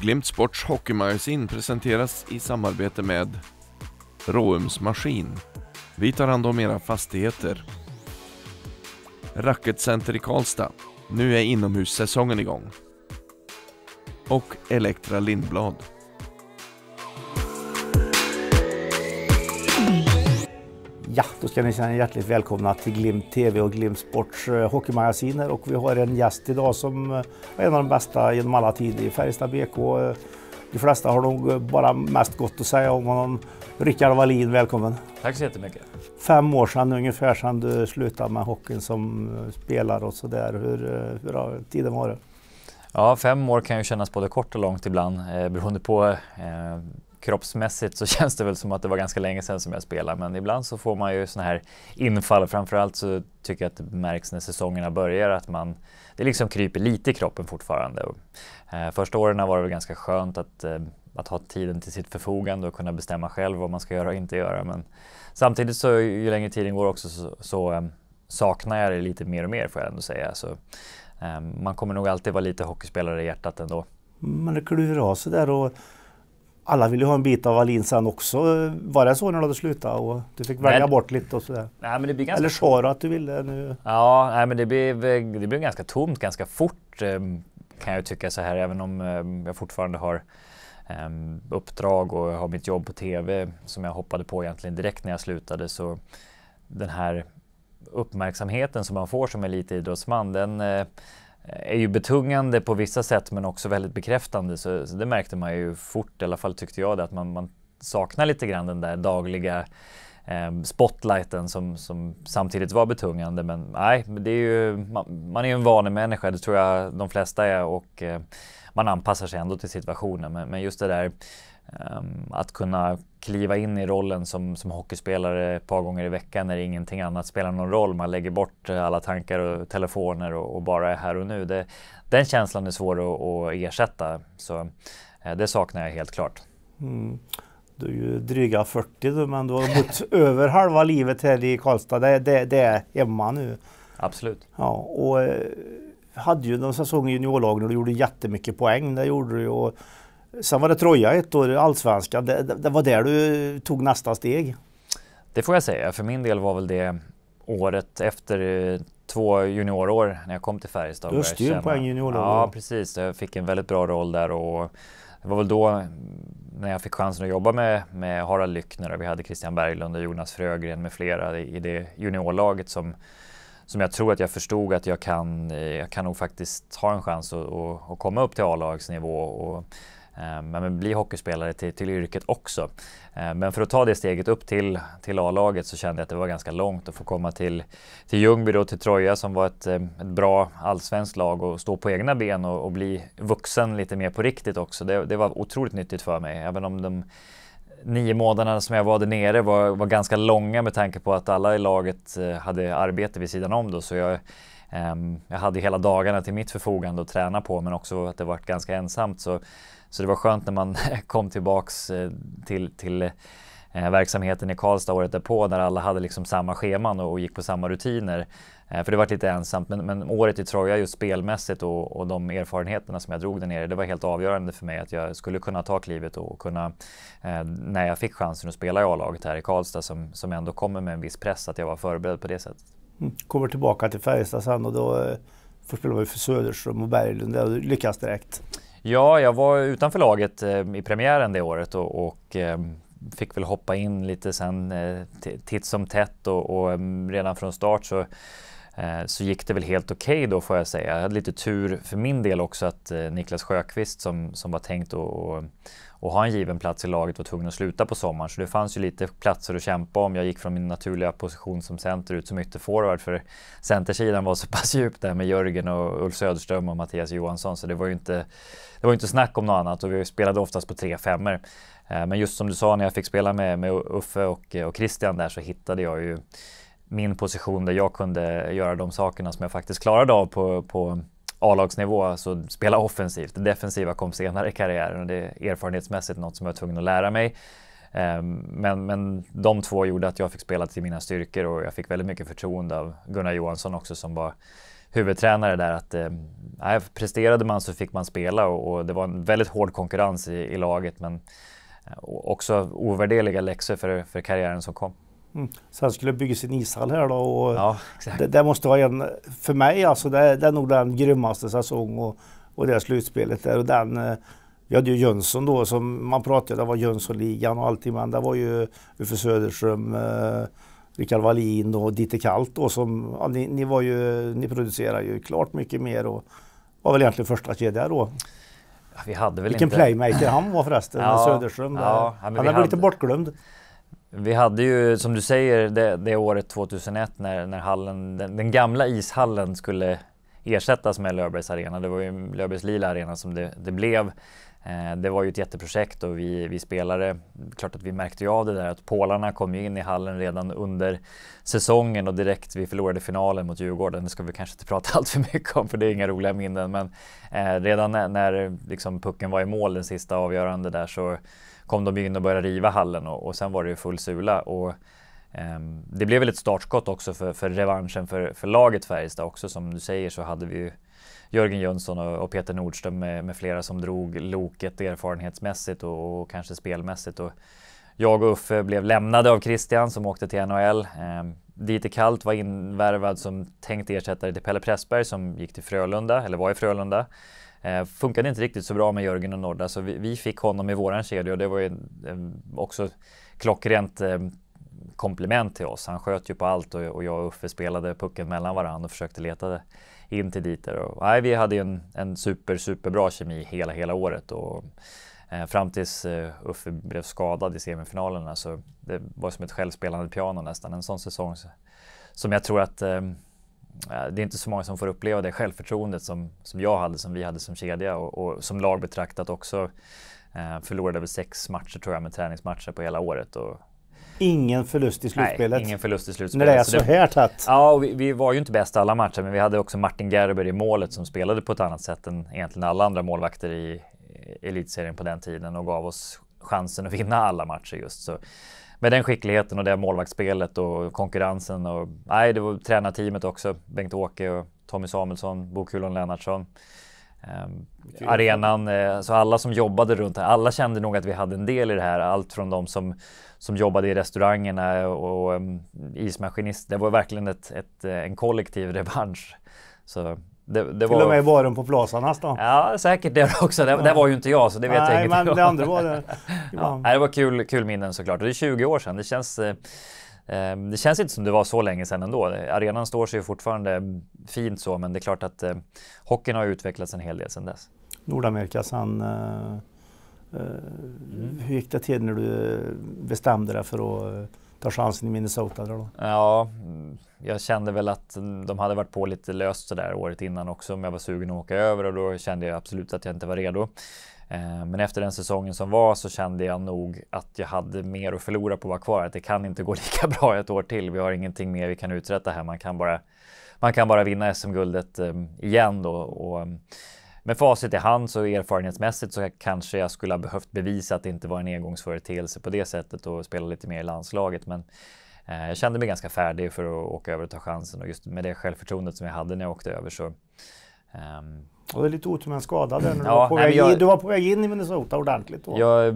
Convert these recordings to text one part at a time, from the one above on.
Glimt Sports hockeymagasin presenteras i samarbete med Råums Maskin. Vi tar hand om era fastigheter. Racketcenter i Karlstad. Nu är inomhussäsongen igång. Och Elektra Lindblad. Ja, då ska ni känna hjärtligt välkomna till Glimt TV och Glimt Sports eh, hockeymagasiner och vi har en gäst idag som eh, är en av de bästa genom alla tider i Färjestad BK. Eh, de flesta har nog bara mest gott att säga om honom. Rickard Wallin, välkommen! Tack så jättemycket! Fem år sedan ungefär sedan du slutade med hockeyn som spelare och sådär. Hur, hur har tiden varit? Ja, fem år kan ju kännas både kort och långt ibland eh, beroende på eh, kroppsmässigt så känns det väl som att det var ganska länge sedan som jag spelade men ibland så får man ju såna här infall. Framförallt så tycker jag att det märks när säsongerna börjar att man, det liksom kryper lite i kroppen fortfarande. Och, eh, första åren var det väl ganska skönt att, eh, att ha tiden till sitt förfogande och kunna bestämma själv vad man ska göra och inte göra. Men samtidigt så ju längre tiden går också så, så eh, saknar jag det lite mer och mer får jag ändå säga. Så, eh, man kommer nog alltid vara lite hockeyspelare i hjärtat ändå. Men det kluver av sig där och alla ville ha en bit av Wallin sen också. Var det så när du hade slutat och du fick välja men, bort lite och sådär? Nej, men det blir ganska Eller sa du att du ville nu? Ja, nej, men det blev, det blev ganska tomt ganska fort ehm, kan jag tycka så här, även om ehm, jag fortfarande har ehm, uppdrag och har mitt jobb på TV som jag hoppade på egentligen direkt när jag slutade så den här uppmärksamheten som man får som elitidrottsman den eh, är ju betungande på vissa sätt men också väldigt bekräftande. Så, så det märkte man ju fort, i alla fall tyckte jag det, att man, man saknar lite grann den där dagliga Ehm, spotlighten som, som, samtidigt var betungande. Men nej, det är ju, man, man är ju en vanlig människa, det tror jag de flesta är och eh, man anpassar sig ändå till situationen. Men, men just det där ehm, att kunna kliva in i rollen som, som hockeyspelare ett par gånger i veckan när ingenting annat spelar någon roll. Man lägger bort eh, alla tankar och telefoner och, och bara är här och nu. Det, den känslan är svår att, att ersätta. Så eh, det saknar jag helt klart. Mm. Du är ju dryga 40 du, men du har bott över halva livet här i Karlstad. Det, det, det är hemma nu. Absolut. Ja, och eh, hade ju någon säsong i juniorlagen och du gjorde jättemycket poäng. Det gjorde du och Sen var det Troja ett år, allsvenskan. Det, det, det, var där du tog nästa steg. Det får jag säga. För min del var väl det året efter eh, två juniorår när jag kom till Färjestad. Du styrde poäng i juniorlagen. Ja, precis. Jag fick en väldigt bra roll där och det var väl då när jag fick chansen att jobba med, med Harald Lyckner och vi hade Christian Berglund och Jonas Frögren med flera i, i det juniorlaget som, som jag tror att jag förstod att jag kan, eh, jag kan nog faktiskt ha en chans att, att, komma upp till A-lagsnivå. Och, Eh, men bli hockeyspelare till, till yrket också. Eh, men för att ta det steget upp till, till A-laget så kände jag att det var ganska långt att få komma till, till Ljungby och till Troja som var ett, eh, ett bra allsvenskt lag och stå på egna ben och, och bli vuxen lite mer på riktigt också. Det, det, var otroligt nyttigt för mig, även om de nio månaderna som jag var där nere var, var ganska långa med tanke på att alla i laget hade arbete vid sidan om då. Så jag, ehm, jag hade hela dagarna till mitt förfogande att träna på men också att det var ganska ensamt. Så så det var skönt när man kom tillbaks eh, till, till eh, verksamheten i Karlstad året därpå när alla hade liksom samma scheman och, gick på samma rutiner. Eh, för det var lite ensamt men, men, året i Troja just spelmässigt och, och de erfarenheterna som jag drog där nere det var helt avgörande för mig att jag skulle kunna ta klivet och kunna eh, när jag fick chansen att spela i A-laget här i Karlstad som, som ändå kommer med en viss press att jag var förberedd på det sättet. Mm. Kommer tillbaka till Färjestad sen och då eh, först spelade för Söderström och Berglund det lyckas direkt. Ja, jag var utanför laget eh, i premiären det året och, och ehm, fick väl hoppa in lite sen eh, titt som tätt och, och ehm, redan från start så eh, så gick det väl helt okej okay då får jag säga. Jag hade lite tur för min del också att Niklas Sjöqvist som, som var tänkt att och ha en given plats i laget var tvungen att sluta på sommaren. Så det fanns ju lite platser att kämpa om. Jag gick från min naturliga position som center ut som ytterforward för centersidan var så pass djup där med Jörgen och Ulf Söderström och Mattias Johansson. Så det var ju inte, det var inte snack om något annat och vi spelade oftast på tre femmer. Eh, men just som du sa när jag fick spela med, med Uffe och, och Christian där så hittade jag ju min position där jag kunde göra de sakerna som jag faktiskt klarade av på, på A-lagsnivå, alltså spela offensivt. Det defensiva kom senare i karriären och det är erfarenhetsmässigt något som jag var tvungen att lära mig. Ehm, men, men de två gjorde att jag fick spela till mina styrkor och jag fick väldigt mycket förtroende av Gunnar Johansson också som var huvudtränare där. Att, eh, presterade man så fick man spela och, och det var en väldigt hård konkurrens i, i laget men eh, också ovärderliga läxor för, för karriären som kom. Mm. Sen skulle det byggas en ishall här då och ja, det, det, måste vara en, för mig alltså, det, det är nog den grymmaste säsong och, och det slutspelet där och den eh, vi hade ju Jönsson då som man pratade, det var Jönssonligan och allting men det var ju Uffe Söderström, eh, Rickard Wallin och Ditte Kallt då som, ja, ni, ni, var ju, ni producerade ju klart mycket mer och var väl egentligen första kedja då. Ja, vi hade väl Vilken inte... playmaker han var förresten, ja, Söderström. Ja, han blev hade... lite bortglömd. Vi hade ju, som du säger, det, det året 2001 när, när hallen, den, den, gamla ishallen skulle ersättas med Löfbergs arena. Det var ju Löfbergs lila arena som det, det blev. Eh, det var ju ett jätteprojekt och vi, vi spelare, klart att vi märkte ju av det där att pålarna kom ju in i hallen redan under säsongen och direkt vi förlorade finalen mot Djurgården. Det ska vi kanske inte prata allt för mycket om för det är inga roliga minnen men eh, redan när, när liksom pucken var i mål den sista avgörande där så kom de in och började riva hallen och, och sen var det ju full sula. Och, um, det blev väl ett startskott också för, för revanschen för, för laget Färjestad också. Som du säger så hade vi ju Jörgen Jönsson och, och Peter Nordström med, med, flera som drog loket erfarenhetsmässigt och, och kanske spelmässigt. Och, jag och Uffe blev lämnade av Christian som åkte till NHL. Eh, Dieter Kallt var invärvad som tänkt ersättare till Pelle Pressberg som gick till Frölunda, eller var i Frölunda. Eh, funkade inte riktigt så bra med Jörgen och Norda så vi, vi fick honom i våran kedja och det var ju eh, också klockrent eh, komplement till oss. Han sköt ju på allt och, och jag och Uffe spelade pucken mellan varandra och försökte leta in till dit. Och, nej, vi hade ju en, en super, superbra kemi hela, hela året. Och, eh, fram tills eh, Uffe blev skadad i semifinalerna så det var som ett självspelande piano nästan. En sån säsong som jag tror att Eh, det är inte så många som får uppleva det självförtroendet som, som jag hade, som vi hade som kedja och, och som lag betraktat också. Eh, förlorade väl sex matcher tror jag med träningsmatcher på hela året. Och, Ingen förlust i slutspelet. Nej, ingen förlust i slutspelet. När det är så, så det, här tätt. Ja, vi, vi, var ju inte bäst alla matcher, men vi hade också Martin Gerber i målet som spelade på ett annat sätt än egentligen alla andra målvakter i elitserien på den tiden och gav oss chansen att vinna alla matcher just. Så med den skickligheten och det målvaktsspelet och konkurrensen och nej, det var tränarteamet också. Bengt-Åke och Tommy Samuelsson, Bokulon Lennartsson. Eh, arenan, eh, så alla som jobbade runt här, alla kände nog att vi hade en del i det här. Allt från de som, som jobbade i restaurangerna och, och um, ismaskinist. Det var verkligen ett, ett eh, en kollektiv revansch. Så det, det var... Till och med var den på Plazanas då. Ja, säkert det också. Det, ja. det var ju inte jag, så det vet Nej, jag inte. Nej, men det andra var det. ja. Nej, det var kul, kul minnen såklart. Det är 20 år sedan. Det känns, eh, eh, det känns inte som det var så länge sedan ändå. Arenan står sig fortfarande fint så, men det är klart att eh, hockeyn har utvecklats en hel del sedan dess. Nordamerika sedan... Eh, eh, mm. hur gick det till när du bestämde dig för att eh, Tar chansen i Minnesota? Då? Ja, mm, jag kände väl att mm, de hade varit på lite löst sådär året innan också om jag var sugen att åka över och då kände jag absolut att jag inte var redo. Eh, men efter den säsongen som var så kände jag nog att jag hade mer att förlora på att vara kvar. Att det kan inte gå lika bra ett år till. Vi har ingenting mer vi kan uträtta här. Man kan bara, man kan bara vinna SM-guldet eh, igen då. Och mm, med facit i hand så erfarenhetsmässigt så kanske jag skulle ha behövt bevisa att det inte var en engångsföreteelse på det sättet och spela lite mer i landslaget. Men eh, jag kände mig ganska färdig för att åka över och ta chansen och just med det självförtroendet som jag hade när jag åkte över så ehm, och det är lite otur med en skada där. Du, var du var på väg in i Minnesota ordentligt då. Jag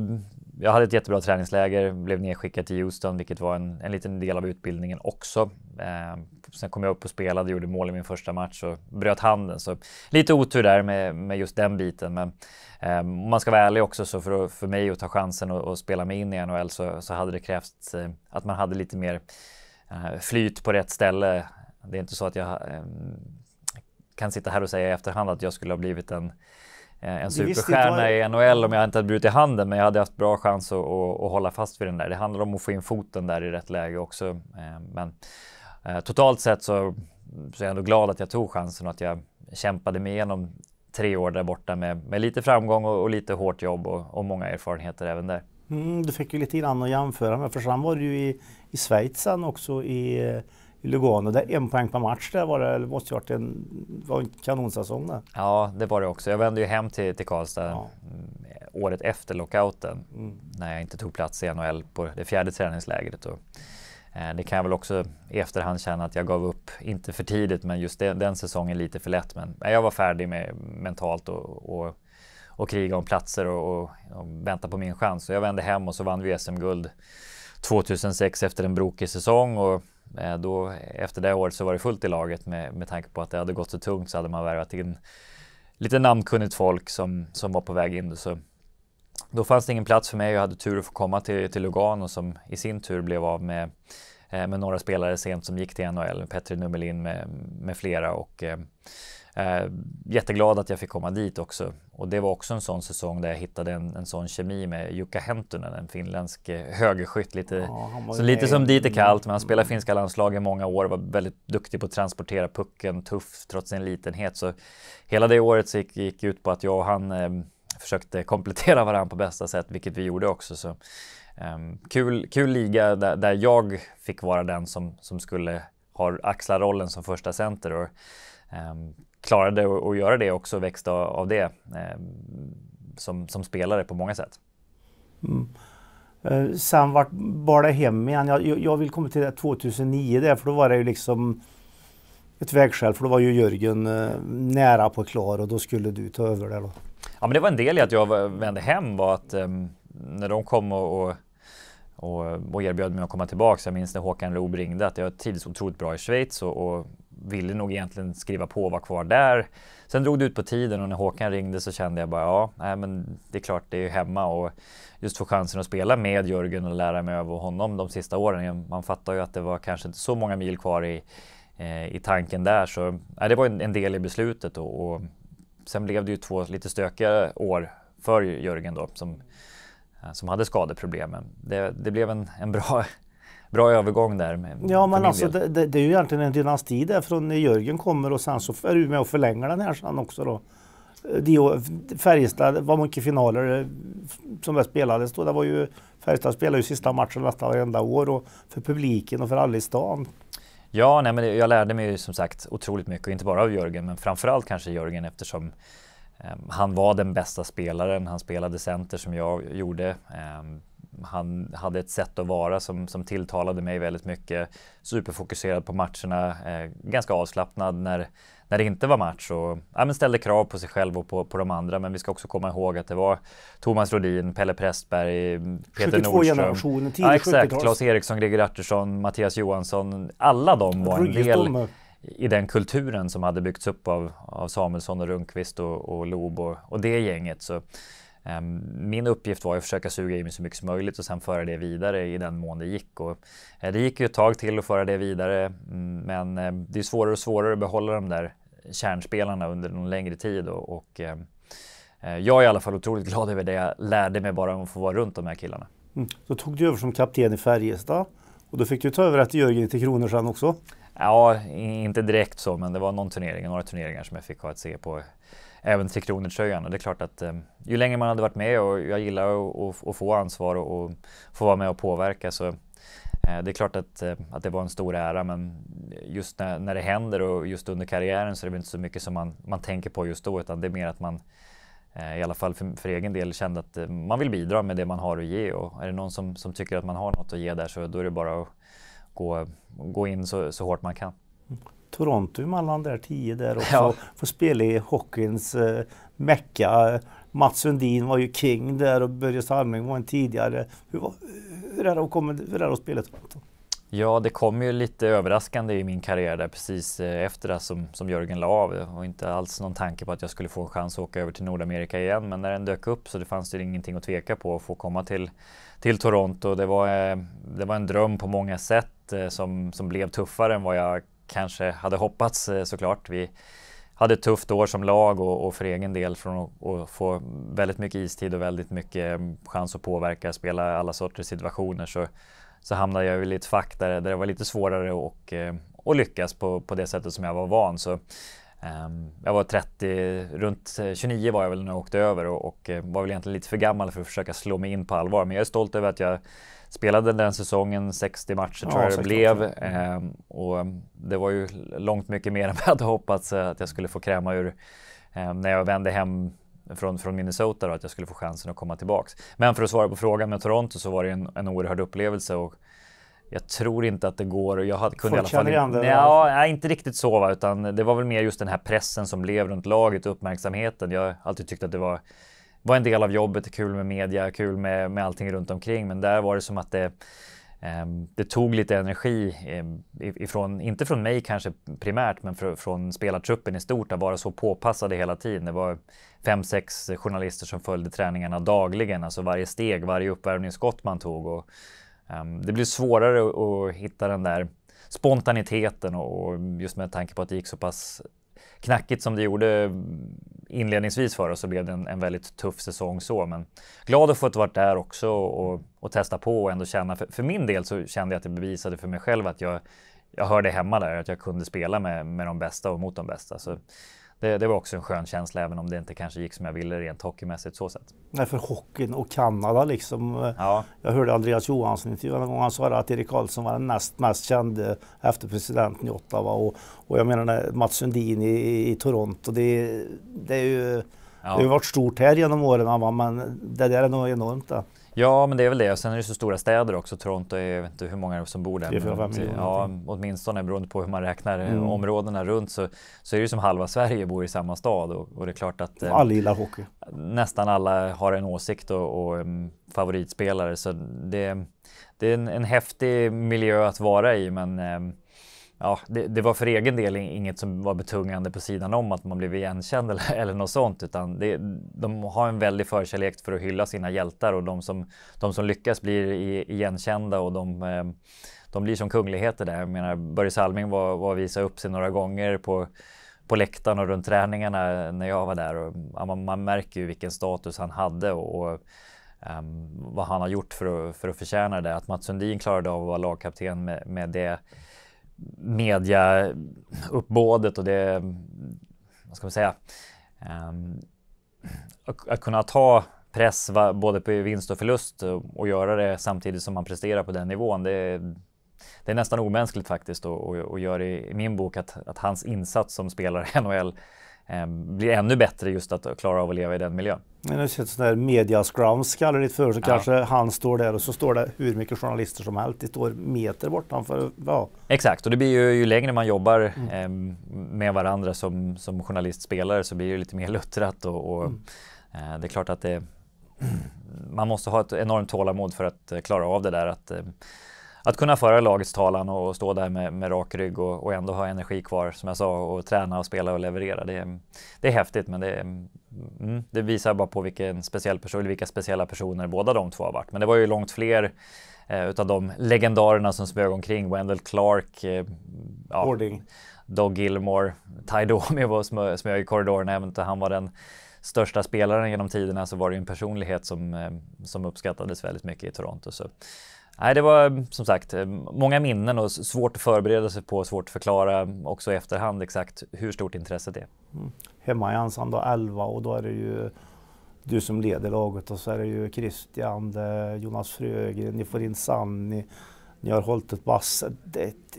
jag hade ett jättebra träningsläger, blev nedskickad till Houston, vilket var en, en liten del av utbildningen också. Eh, sen kom jag upp och spelade, gjorde mål i min första match och bröt handen. Så lite otur där med, med just den biten. Men eh, om man ska vara ärlig också, så för, för mig att ta chansen och, och spela mig in i NHL så, så hade det krävts eh, att man hade lite mer eh, flyt på rätt ställe. Det är inte så att jag ehm, kan sitta här och säga i efterhand att jag skulle ha blivit en Eh, en superstjärna i NHL om jag inte hade brutit handen, men jag hade haft bra chans att, att, att, hålla fast vid den där. Det handlar om att få in foten där i rätt läge också. Eh, men eh, totalt sett så, så är jag ändå glad att jag tog chansen och att jag kämpade mig igenom tre år där borta med, med lite framgång och, och lite hårt jobb och, och, många erfarenheter även där. Mm, du fick ju lite grann att jämföra med, för sen var du ju i, i Schweiz också i i Lugano. Där en poäng per match där var det, eller måste ha varit en, var en kanonsäsong där. Ja, det var det också. Jag vände ju hem till, till Karlstad ja. Mm, året efter lockouten mm. när jag inte tog plats i NHL på det fjärde träningslägret. Och, eh, det kan jag väl också i efterhand känna att jag gav upp, inte för tidigt, men just den, den säsongen lite för lätt. Men jag var färdig med, mentalt och, och, och kriga om platser och, och, och vänta på min chans. Så jag vände hem och så vann vi SM-guld 2006 efter en brokig säsong. Och Eh, då, efter det året så var det fullt i laget med, med tanke på att det hade gått så tungt så hade man värvat in lite namnkunnigt folk som, som var på väg in. Så då fanns det ingen plats för mig och jag hade tur att få komma till, till Lugano som i sin tur blev av med, eh, med några spelare sent som gick till NHL. Petri Numelin med, med flera och eh, Eh, jätteglad att jag fick komma dit också. Och det var också en sån säsong där jag hittade en, en sån kemi med Jukka Hentunen, en finländsk eh, högerskytt. Lite, ja, så lite som dit är kallt, men han spelade finska landslag i många år. Var väldigt duktig på att transportera pucken, tuff trots sin litenhet. Så hela det året så gick, gick ut på att jag och han eh, försökte komplettera varandra på bästa sätt, vilket vi gjorde också. Så, eh, kul, kul liga där, där, jag fick vara den som, som skulle ha axla rollen som första center. Och, ehm, klarade att göra det också växte av det eh, som, som spelare på många sätt. Mm. Eh, sen vart bar det hem igen. Jag, jag vill komma till det 2009 där, för då var det ju liksom ett vägskäl, för då var ju Jörgen eh, nära på klar och då skulle du ta över det då. Ja, men det var en del i att jag vände hem var att um, när de kom och, och och, och erbjöd mig att komma tillbaka. Jag minns när Håkan Loob ringde att jag trivdes otroligt bra i Schweiz och, och ville nog egentligen skriva på och vara kvar där. Sen drog det ut på tiden och när Håkan ringde så kände jag bara ja, nej, men det är klart det är ju hemma och just få chansen att spela med Jörgen och lära mig över honom de sista åren. Man fattar ju att det var kanske inte så många mil kvar i, eh, i tanken där så nej, det var en, en, del i beslutet och, och sen blev det ju två lite stökiga år för Jörgen då som, som hade skadeproblemen. Det, det blev en, en bra Bra övergång där. Med, ja, men alltså det, det, det, är ju egentligen en dynasti där från när Jörgen kommer och sen så är du med och förlänger den här sen också då. Färjestad, var mycket finaler eh, som det spelades då. Det var ju, Färjestad spelade ju sista matchen nästan varenda år och för publiken och för alla i stan. Ja, nej, men jag lärde mig ju som sagt otroligt mycket, inte bara av Jörgen, men framförallt kanske Jörgen eftersom eh, han var den bästa spelaren. Han spelade center som jag gjorde. Eh, han hade ett sätt att vara som, som tilltalade mig väldigt mycket. Superfokuserad på matcherna, eh, ganska avslappnad när, när det inte var match och ja, men ställde krav på sig själv och på, på de andra. Men vi ska också komma ihåg att det var Thomas Rodin, Pelle Pressberg, Peter Nordström. Ja, exakt. Claes Eriksson, Greger Artursson, Mattias Johansson. Alla de var en del i den kulturen som hade byggts upp av, av Samuelsson och Rundqvist och, och Lob och, och det gänget. Så Ehm, min uppgift var att försöka suga i mig så mycket som möjligt och sen föra det vidare i den mån det gick. Och eh, det gick ju ett tag till att föra det vidare mm, men ehm, det är svårare och svårare att behålla de där kärnspelarna under någon längre tid. Och, och ehm, eh, jag är i alla fall otroligt glad över det jag lärde mig bara om att få vara runt de här killarna. Mm. tog du över som kapten i Färjestad och då fick du ta över efter Jörgen till Kronor sen också? Ja, inte direkt så, men det var någon turnering, några turneringar som jag fick ha ett C på även Tre Kronor-tröjan. det är klart att eh, ju längre man hade varit med och jag gillar att få ansvar och, få vara med och påverka så eh, det är klart att, eh, att det var en stor ära men just när, när det händer och just under karriären så är det inte så mycket som man, man tänker på just då utan det är mer att man eh, i alla fall för, för egen del kände att man vill bidra med det man har att ge och är det någon som, som tycker att man har något att ge där så då är det bara att gå, gå in så, så hårt man kan. Toronto mellan där tio där också. Ja. Få spela i hockeyns eh, mecka. Mats Sundin var ju king där och Börje Salming var en tidigare. Hur, hur, är, det att hur är det att spela i Toronto? Ja, det kom ju lite överraskande i min karriär där precis eh, efter det som, som Jörgen la av och inte alls någon tanke på att jag skulle få en chans att åka över till Nordamerika igen. Men när den dök upp så det fanns det ingenting att tveka på att få komma till, till Toronto. Det var, eh, det var en dröm på många sätt eh, som, som blev tuffare än vad jag kanske hade hoppats eh, såklart. Vi hade ett tufft år som lag och, och för egen del från att få väldigt mycket istid och väldigt mycket mm, chans att påverka, spela alla sorters situationer så, så hamnade jag i ett fack där, där det var lite svårare och, och eh, lyckas på, på det sättet som jag var van. Så, ehm, jag var 30, runt 29 eh, var jag väl när jag åkte över och, och var väl egentligen lite för gammal för att försöka slå mig in på allvar. Men jag är stolt över att jag Spelade den säsongen 60 matcher ja, tror jag det blev. Mm. Ehm, och ehm, det var ju långt mycket mer än jag hade hoppats eh, att jag skulle få kräma ur ehm, när jag vände hem från, från Minnesota, då, att jag skulle få chansen att komma tillbaks. Men för att svara på frågan med Toronto så var det en, en oerhörd upplevelse. Och, jag tror inte att det går. Jag hade, kunde Folk i alla fall, igen det? Ja, nej, inte riktigt så, va, utan det var väl mer just den här pressen som blev runt laget uppmärksamheten. Jag har alltid tyckt att det var var en del av jobbet, kul med media, kul med, med allting runt omkring. Men där var det som att det, ehm, det tog lite energi ehm, ifrån, inte från mig kanske primärt, men från spelartruppen i stort att vara så påpassade hela tiden. Det var fem, sex journalister som följde träningarna dagligen, alltså varje steg, varje uppvärmningsskott man tog. Och, ehm, det blev svårare att hitta den där spontaniteten och, just med tanke på att det gick så pass knackigt som det gjorde inledningsvis för oss så blev det en, en väldigt tuff säsong så. Men glad att få varit där också och, och, testa på och ändå känna. För, för, min del så kände jag att det bevisade för mig själv att jag, jag hörde hemma där, att jag kunde spela med, med de bästa och mot de bästa. Så det, det, var också en skön känsla, även om det inte kanske gick som jag ville rent hockeymässigt så sett. Nej, för hockeyn och Kanada liksom. Eh, ja. Jag hörde Andreas Johansson intervjua en gång. Han sa att Erik Karlsson var den näst mest kände efter presidenten i Ottawa. Och, och jag menar eh, Mats Sundin i, i Toronto. Det, det är ju... Ja. Det har ju varit stort här genom åren, men det där är nog enormt. Där. Ja, men det är väl det. Sen är det så stora städer också. Toronto är, jag vet inte hur många som bor där. Det är fyra, Ja, åtminstone beroende på hur man räknar eh, mm. områdena runt så, så är det som halva Sverige bor i samma stad och, och det är klart att eh, alla gillar hockey. Nästan alla har en åsikt och, och um, favoritspelare så det, det är en, en häftig miljö att vara i men um, ja, det, det, var för egen del inget som var betungande på sidan om att man blev igenkänd eller, eller något sånt, utan det, de har en väldig förkärlek för att hylla sina hjältar och de som, de som lyckas blir igenkända och de, eh, de blir som kungligheter där. Jag menar, Börje Salming var, var visade upp sig några gånger på på läktaren och runt träningarna när jag var där. Och, man, man, märker ju vilken status han hade och, och um, vad han har gjort för att, för att förtjäna det. Att Mats Sundin klarade av att vara lagkapten med, med det mediauppbådet och det, vad ska man säga, ehm, att kunna ta press både på vinst och förlust och göra det samtidigt som man presterar på den nivån. Det är, det är nästan omänskligt faktiskt och, och, och gör i, i min bok att, att hans insats som spelare i NHL Eh, blir ännu bättre just att klara av att leva i den miljön. Men det känns sån där mediascrumskallar ditt förut så ja. kanske han står där och så står det hur mycket journalister som helst. Det står meter bortanför. Ja. Exakt, och det blir ju, ju längre man jobbar mm. eh, med varandra som, som journalistspelare så blir det lite mer luttrat och, och mm. eh, det är klart att det, man måste ha ett enormt tålamod för att klara av det där. Att, eh, att kunna föra lagets talan och stå där med, med rak rygg och, och, ändå ha energi kvar som jag sa och träna och spela och leverera. Det, det är häftigt men det, mm, det, visar bara på vilken speciell person, eller vilka speciella personer båda de två har varit. Men det var ju långt fler eh, utav de legendarerna som smög omkring. Wendell Clark, eh, ja, Doug Gilmore, Ty Domi var smö, smög i korridorerna även om han var den största spelaren genom tiderna så var det ju en personlighet som, eh, som uppskattades väldigt mycket i Toronto. Så Nej, det var mm, som sagt eh, många minnen och svårt att förbereda sig på, svårt att förklara mm, också i efterhand exakt hur stort intresset är. Mm. Hemma i Ansan då 11 och då är det ju du som leder laget och så är det ju Christian, det Jonas Frögren, ni får in Sanni, ni har hållit ett bass. Det är ett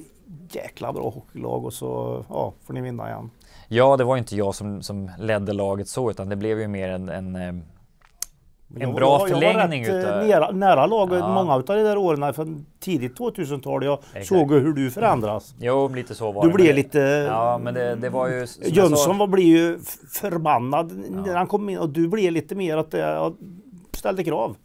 jäkla bra hockeylag och så ja, får ni vinna igen. Ja, det var inte jag som, som ledde laget så utan det blev ju mer en, en eh, en jag, bra förlängning. Jag var rätt eh, utav... nära, nära lag ja. många av de där åren från tidigt 2000-tal. Jag Exakt. såg hur du förändras. Jo, lite så var du det. Du blev lite... Ja, men det, det var ju... Jönsson var, blev ju förbannad ja. när han kom in och du blev lite mer att det ställde krav.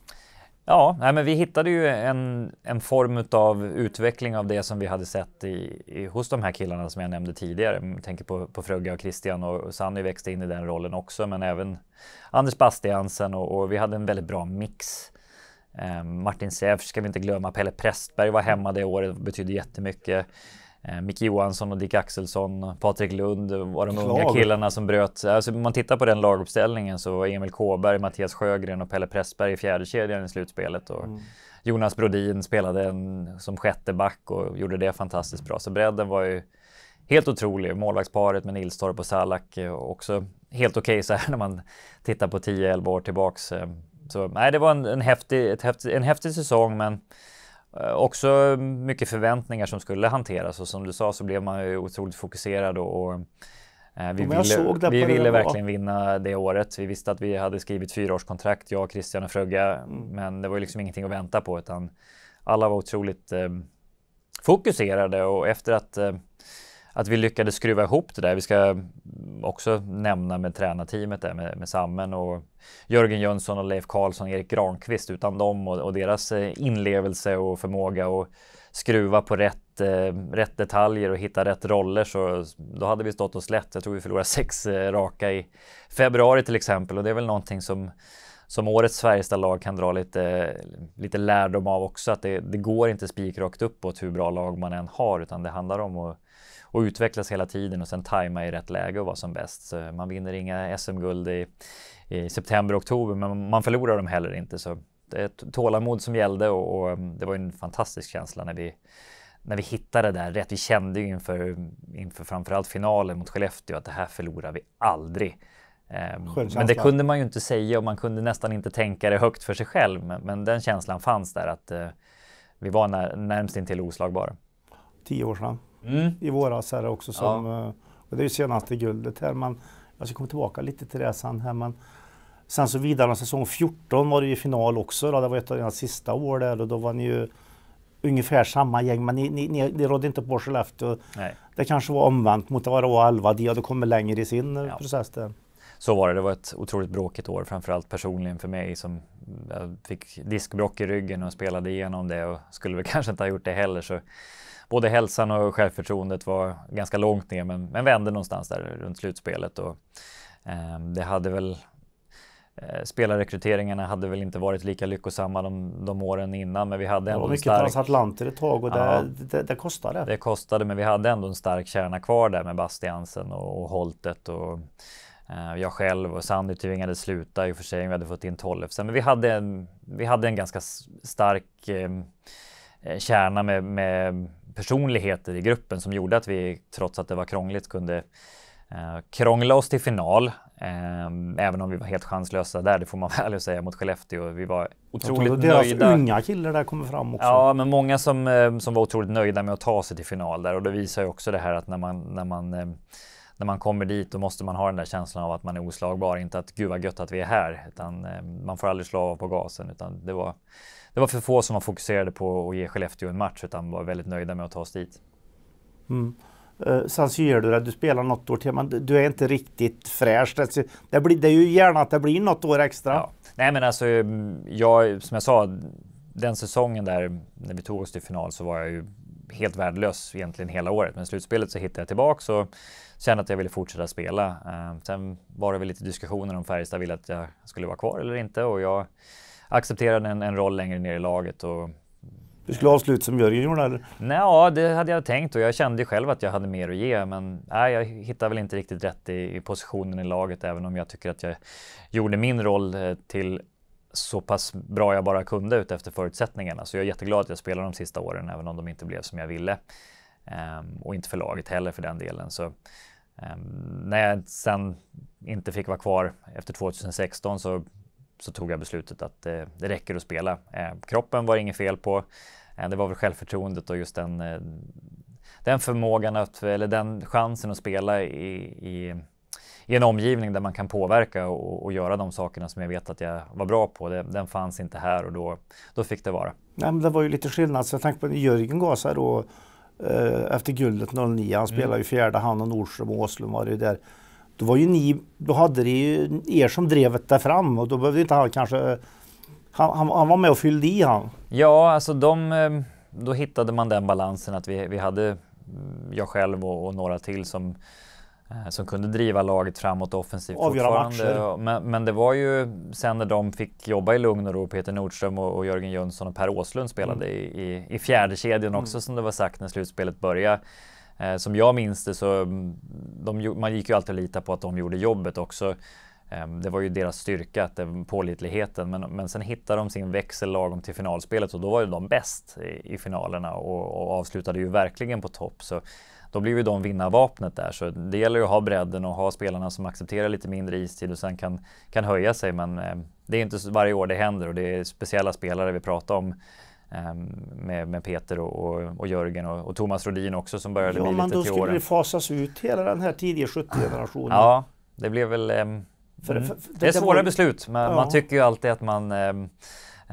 Ja, nej, men vi hittade ju en, en form av utveckling av det som vi hade sett i, i, hos de här killarna som jag nämnde tidigare. Jag tänker på, på Frugga och Christian och, och Sanny växte in i den rollen också, men även Anders Bastiansen och, och vi hade en väldigt bra mix. Eh, Martin Säf ska vi inte glömma, Pelle Prästberg var hemma det året, och betydde jättemycket eh, Micke Johansson och Dick Axelsson, Patrik Lund var de unga killarna som bröt. Alltså, om man tittar på den laguppställningen så var Emil Kåberg, Mattias Sjögren och Pelle Pressberg i fjärdekedjan i slutspelet. Och mm. Jonas Brodin spelade en, som sjätte back och gjorde det fantastiskt bra. Så bredden var ju helt otrolig. Målvaktsparet med Nilstorp och Salak eh, också helt okej okay så här när man tittar på 10-11 år tillbaks. Eh, så nej, det var en, en, häftig, häftig, en häftig säsong, men Eh, också mycket förväntningar som skulle hanteras och som du sa så blev man ju otroligt fokuserad och, och eh, vi ville, vi ville verkligen vinna det året. Vi visste att vi hade skrivit fyraårskontrakt, jag, Christian och Frögga, mm. men det var ju liksom ingenting att vänta på utan alla var otroligt eh, fokuserade och efter att eh, att vi lyckades skruva ihop det där. Vi ska också nämna med tränarteamet där med, med Sammen och Jörgen Jönsson och Leif Karlsson, Erik Granqvist. Utan dem och, och deras eh, inlevelse och förmåga att skruva på rätt, eh, rätt detaljer och hitta rätt roller så då hade vi stått oss lätt. Jag tror vi förlorade sex eh, raka i februari till exempel och det är väl någonting som som årets Färjestad-lag kan dra lite, lite lärdom av också. Att det, det går inte spikrakt uppåt hur bra lag man än har utan det handlar om att och utvecklas hela tiden och sen tajma i rätt läge och vara som bäst. Så man vinner inga SM-guld i, i september, oktober, men man förlorar dem heller inte. Så det är tålamod som gällde och, och mm, det var en fantastisk känsla när vi när vi hittade det där rätt. Vi kände ju inför, inför framförallt finalen mot Skellefteå att det här förlorar vi aldrig. Ehm, men det kunde man ju inte säga och man kunde nästan inte tänka det högt för sig själv. Men, den känslan fanns där att eh, vi var när, närmst intill oslagbara. Tio år sedan mm. i våras här också. Som, ja. Eh, och det är ju senaste guldet här. Men jag ska komma tillbaka lite till det sen. Här, men sen så vidare, säsong 14 var det ju final också. Då. Det var ett av dina sista år där och då var ni ju ungefär samma gäng, men ni, ni, ni, ni rådde inte på Skellefteå. Nej. Det kanske var omvänt mot vad det var 11, de hade kommit längre i sin eh, ja. process. Där så var det. Det var ett otroligt bråkigt år, framförallt personligen för mig som eh, fick diskbråck i ryggen och spelade igenom det och skulle väl kanske inte ha gjort det heller. Så både hälsan och självförtroendet var ganska långt ner men, men vände någonstans där runt slutspelet. Och, eh, det hade väl eh, Spelarrekryteringarna hade väl inte varit lika lyckosamma de, de åren innan men vi hade ändå en stark... Mycket Atlanter ett tag och det, ja, det, det, kostade. Det kostade men vi hade ändå en stark kärna kvar där med Bastiansen och, och Holtet och Eh, jag själv och Sandy tvingades sluta i och för sig, vi hade fått in Tollefsen. Men vi hade, en, vi hade en ganska stark ehm, eh, kärna med, med, personligheter i gruppen som gjorde att vi, trots att det var krångligt, kunde eh, krångla oss till final. Eh, även om vi var helt chanslösa där, det får man väl säga, mot Skellefteå. Vi var otroligt deras nöjda. Deras unga killar där kommer fram också. Ja, men många som, ehm, som var otroligt nöjda med att ta sig till final där. Och det visar ju också det här att när man, när man ehm, när man kommer dit då måste man ha den där känslan av att man är oslagbar. Inte att gud vad gött att vi är här, utan eh, man får aldrig slå av på gasen. Utan det, var, det var för få som var fokuserade på att ge Skellefteå en match, utan var väldigt nöjda med att ta oss dit. Mm. Eh, sen så gör du det, du spelar något år till, men du är inte riktigt fräsch. Det, blir, det är ju gärna att det blir något år extra. Ja. Nej men alltså, mm, jag, som jag sa, den säsongen där när vi tog oss till final så var jag ju helt värdelös egentligen hela året. Men slutspelet så hittade jag tillbaks och kände att jag ville fortsätta spela. Eh, sen var det väl lite diskussioner om Färjestad ville att jag skulle vara kvar eller inte och jag accepterade en, en roll längre ner i laget. Och, du skulle avsluta som Jörgen gjorde eller? Nej, det hade jag tänkt och jag kände själv att jag hade mer att ge men nej, jag hittade väl inte riktigt rätt i, i positionen i laget även om jag tycker att jag gjorde min roll eh, till så pass bra jag bara kunde utefter förutsättningarna. Så jag är jätteglad att jag spelade de sista åren även om de inte blev som jag ville. Ehm, och inte förlaget heller för den delen. Så, ehm, när jag sen inte fick vara kvar efter 2016 så, så tog jag beslutet att eh, det räcker att spela. Ehm, kroppen var det inget fel på. det var väl självförtroendet och just den, eh, den förmågan, att, eller den chansen att spela i, i i en omgivning där man kan påverka och, och, göra de sakerna som jag vet att jag var bra på. Det, den fanns inte här och då, då fick det vara. Nej, men det var ju lite skillnad. Så jag tänkte på Jörgen Gasa då Eh, efter guldet 09. Han mm. spelade ju fjärde hand, och Nordström och Åslund var ju där. Då var ju ni, då hade det ju er som drevet där fram och då behövde inte han kanske, han, han, han var med och fyllde i han. Ja, alltså de, eh, då hittade man den balansen att vi, vi hade mm, jag själv och, och några till som Eh, som kunde driva laget framåt offensivt Avgöra Matcher. Men, men, det var ju sen när de fick jobba i lugn och ro, Peter Nordström och, och Jörgen Jönsson och Per Åslund spelade mm. i, i, i fjärde kedjan mm. också mm. som det var sagt när slutspelet började. Eh, som jag minns det så mm, de, man gick ju alltid att lita på att de gjorde jobbet också. Eh, det var ju deras styrka, att det, pålitligheten. Men, men sen hittade de sin växel lagom till finalspelet och då var ju de bäst i, i finalerna och, och avslutade ju verkligen på topp. Så då blir ju de vinnarvapnet där. Så det gäller ju att ha bredden och ha spelarna som accepterar lite mindre istid och sen kan, kan höja sig. Men eh, det är inte varje år det händer och det är speciella spelare vi pratar om. Eh, med, med Peter och, och, och Jörgen och, och, Thomas Rodin också som började ja, bli lite till åren. Ja, men då skulle det fasas ut hela den här tidiga 70-generationen. Ja, det blev väl... Eh, för, mm. för, för, det, det är svåra var... beslut, men ja. man tycker ju alltid att man eh,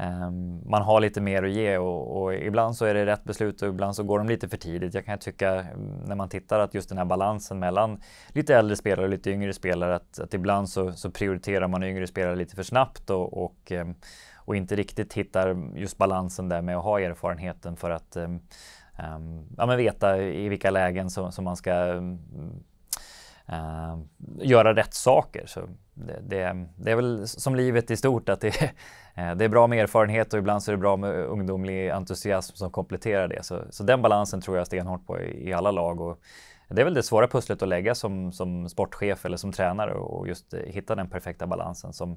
Ehm, man har lite mer att ge och, och, ibland så är det rätt beslut och ibland så går de lite för tidigt. Jag kan tycka mm, när man tittar att just den här balansen mellan lite äldre spelare och lite yngre spelare att, att ibland så, så prioriterar man yngre spelare lite för snabbt och, och, ehm, och, inte riktigt hittar just balansen där med att ha erfarenheten för att um, ja, men veta i vilka lägen som, som man ska uh, göra rätt saker. Så det, det, det är väl som livet i stort att det Eh, det är bra med erfarenhet och ibland så är det bra med ungdomlig entusiasm som kompletterar det. Så, så den balansen tror jag stenhårt på i, i alla lag. Och det är väl det svåra pusslet att lägga som, som sportchef eller som tränare och just eh, hitta den perfekta balansen som,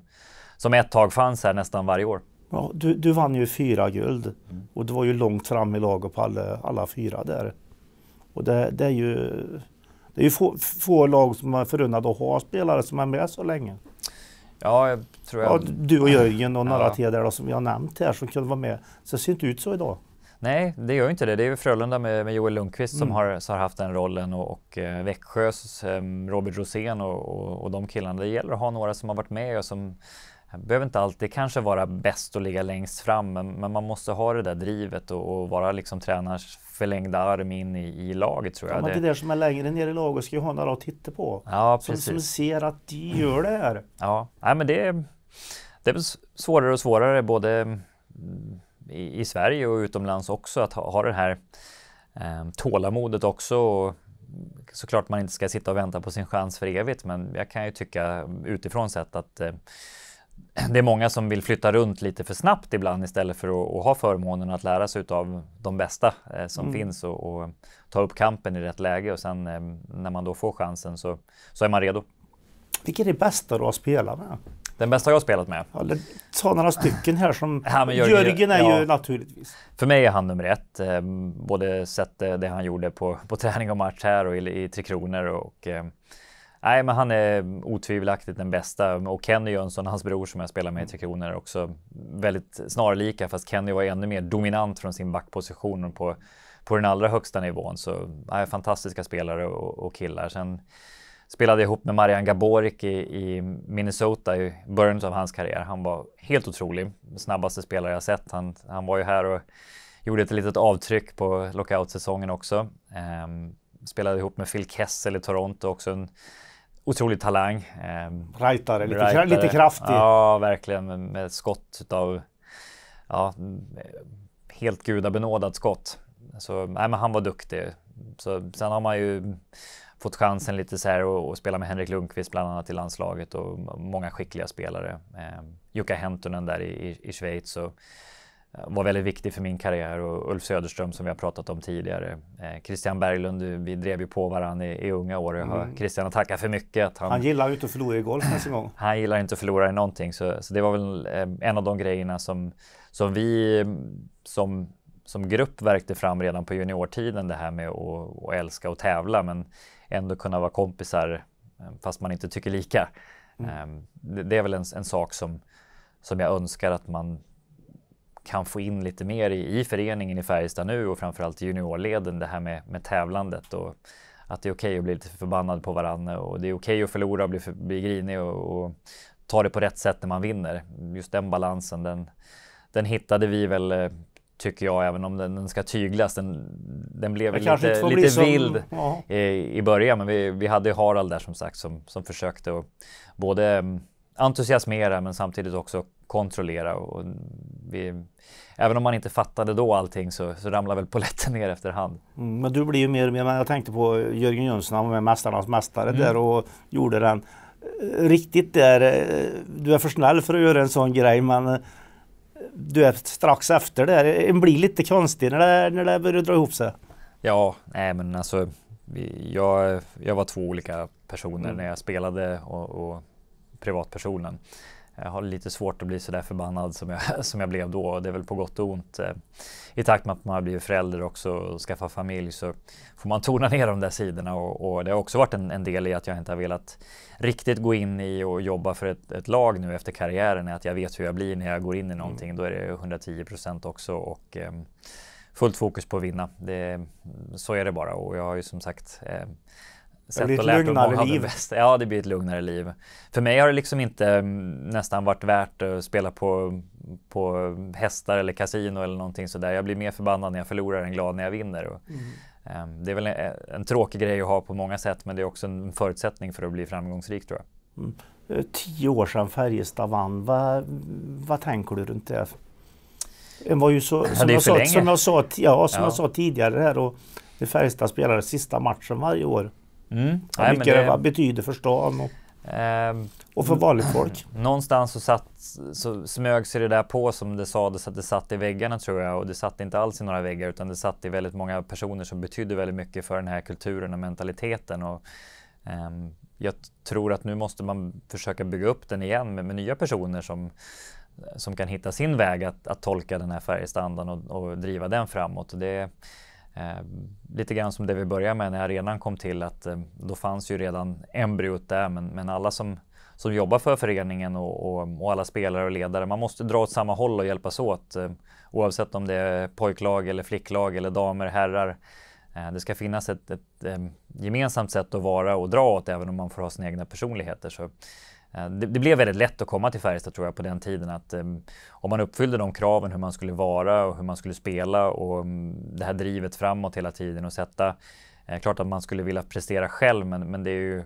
som ett tag fanns här nästan varje år. Ja, du, du vann ju fyra guld och du var ju långt fram i laget på alla, alla fyra där. Och det, det är ju, det är ju få, få lag som är förunnade att ha spelare som är med så länge. Ja, jag tror jag... Ja, du och Jörgen och några ja. till där då, som vi har nämnt här som kunde vara med. Så det ser inte ut så idag. Nej, det gör inte det. Det är Frölunda med, med Joel Lundqvist som, mm. har, som, har, haft den rollen och, och eh, Växjös eh, Robert Rosén och, och, och de killarna. Det gäller att ha några som har varit med och som behöver inte alltid kanske vara bäst och ligga längst fram, men, men man måste ha det där drivet och, och vara liksom tränars förlängda arm in i, i laget tror jag. Ja, men det, det som är längre ner i laget ska ju ha några att titta på. Ja, som, som, ser att de gör det här. Ja, Nej, men det, det är svårare och svårare både mm, i, i Sverige och utomlands också att ha, ha det här eh, tålamodet också. Och, Såklart man inte ska sitta och vänta på sin chans för evigt men jag kan ju tycka mm, utifrån sett att eh, det är många som vill flytta runt lite för snabbt ibland istället för att, att ha förmånen att lära sig av de bästa eh, som mm. finns och, och, ta upp kampen i rätt läge och sen eh, när man då får chansen så, så är man redo. Vilken är det bästa du har spelat med? Den bästa jag har spelat med? Ja, ta några stycken här som... Ja, Jörgen, Jörgen, är ja, ju naturligtvis... För mig är han nummer ett. Eh, både sett eh, det han gjorde på, på träning och match här och i, i Tre Kronor och eh, Nej, men han är otvivelaktigt den bästa. Och Kenny Jönsson, hans bror som jag spelar med i Tre mm. Kronor, är också väldigt snarlika. Fast Kenny var ännu mer dominant från sin backposition på, på den allra högsta nivån. Så nej, fantastiska spelare och, och killar. Sen spelade jag ihop med Marian Gaborik i, i, Minnesota i början av hans karriär. Han var helt otrolig. Snabbaste spelare jag sett. Han, han var ju här och gjorde ett litet avtryck på lockoutsäsongen också. Ehm, spelade ihop med Phil Kessel i Toronto också. En, otrolig talang. Eh, Raitare, lite, Raitare. lite kraftig. Ja, verkligen. Med, med skott av ja, helt gudabenådat skott. Så, nej, men han var duktig. Så, sen har man ju fått chansen lite så här att spela med Henrik Lundqvist bland annat i landslaget och många skickliga spelare. Eh, Jukka Hentunen där i, i, i Schweiz. Och, Eh, var väldigt viktig för min karriär och Ulf Söderström som vi har pratat om tidigare. Eh, Christian Berglund, eh, vi drev ju på varandra i, i unga år. Jag har mm. Christian att tacka för mycket. han, han gillar ju inte att förlora i golf ens en gång. han gillar inte att förlora i någonting. Så, så det var väl eh, en av de grejerna som, som vi som, som grupp verkte fram redan på juniortiden. Det här med att, att älska och tävla men ändå kunna vara kompisar eh, fast man inte tycker lika. Mm. Eh, det, det, är väl en, en sak som, som jag önskar att man kan få in lite mer i, i föreningen i Färjestad nu och framförallt i juniorleden, det här med, med tävlandet och att det är okej okay att bli lite förbannad på varandra och det är okej okay att förlora och bli, för, bli grinig och, och ta det på rätt sätt när man vinner. Just den balansen, den, den hittade vi väl eh, tycker jag, även om den, ska tyglas. Den, den blev lite, lite som, vild ja. i, i början, men vi, vi hade Harald där som sagt som, som försökte både mm, entusiasmera men samtidigt också kontrollera. Och vi, även om man inte fattade då allting så, så ramlar väl poletten ner efterhand. Mm, men du blir ju mer och mer, jag tänkte på Jörgen Jönsson, han var med Mästarnas Mästare mm. där och gjorde den riktigt där. Eh, du är för snäll för att göra en sån grej men eh, du är strax efter där. En blir lite konstig när det, när det börjar dra ihop sig. Ja, nej men alltså jag, jag var två olika personer mm. när jag spelade och, och privatpersonen. Jag har lite svårt att bli så där förbannad som jag, som jag blev då. Det är väl på gott och ont. Eh, I takt med att man har blivit förälder också och skaffat familj så får man tona ner de där sidorna och, och det har också varit en, en, del i att jag inte har velat riktigt gå in i och jobba för ett, ett, lag nu efter karriären. Att jag vet hur jag blir när jag går in i någonting. Mm. Då är det 110 procent också och eh, fullt fokus på att vinna. Det, så är det bara och jag har ju som sagt eh, sätt det blir ett lugnare liv. Det ja, det blir ett lugnare liv. För mig har det liksom inte mm, nästan varit värt att spela på, på hästar eller kasino eller någonting sådär. Jag blir mer förbannad när jag förlorar än glad när jag vinner. Och, mm. um, det är väl en, eh, en, tråkig grej att ha på många sätt, men det är också en förutsättning för att bli framgångsrik tror jag. Mm. Eh, tio år sedan Färjestad vann, vad, vad tänker du runt det? Den var ju så, som, jag sa, som, jag sa, ja, som ja. jag sa tidigare här och Färjestad spelade sista matchen varje år. Mm. Nej, mycket det, vad betyder för stan och, eh, och för vanligt folk. Någonstans så, satt, så smög sig det där på som det sades att det satt i väggarna tror jag och det satt inte alls i några väggar utan det satt i väldigt många personer som betydde väldigt mycket för den här kulturen och mentaliteten. Och, eh, jag tror att nu måste man försöka bygga upp den igen med, med nya personer som som kan hitta sin väg att, att tolka den här färgstandarden och, och, driva den framåt. Och det, Eh, lite grann som det vi började med när arenan kom till att eh, då fanns ju redan embryot där men, men alla som, som jobbar för föreningen och, och, och, alla spelare och ledare, man måste dra åt samma håll och hjälpas åt eh, oavsett om det är pojklag eller flicklag eller damer, herrar. Eh, det ska finnas ett, ett, ett eh, gemensamt sätt att vara och dra åt även om man får ha sina egna personligheter. Så Eh, det, det, blev väldigt lätt att komma till Färjestad tror jag på den tiden att um, om man uppfyllde de kraven hur man skulle vara och hur man skulle spela och um, det här drivet framåt hela tiden och sätta. Eh, klart att man skulle vilja prestera själv men, men det är ju,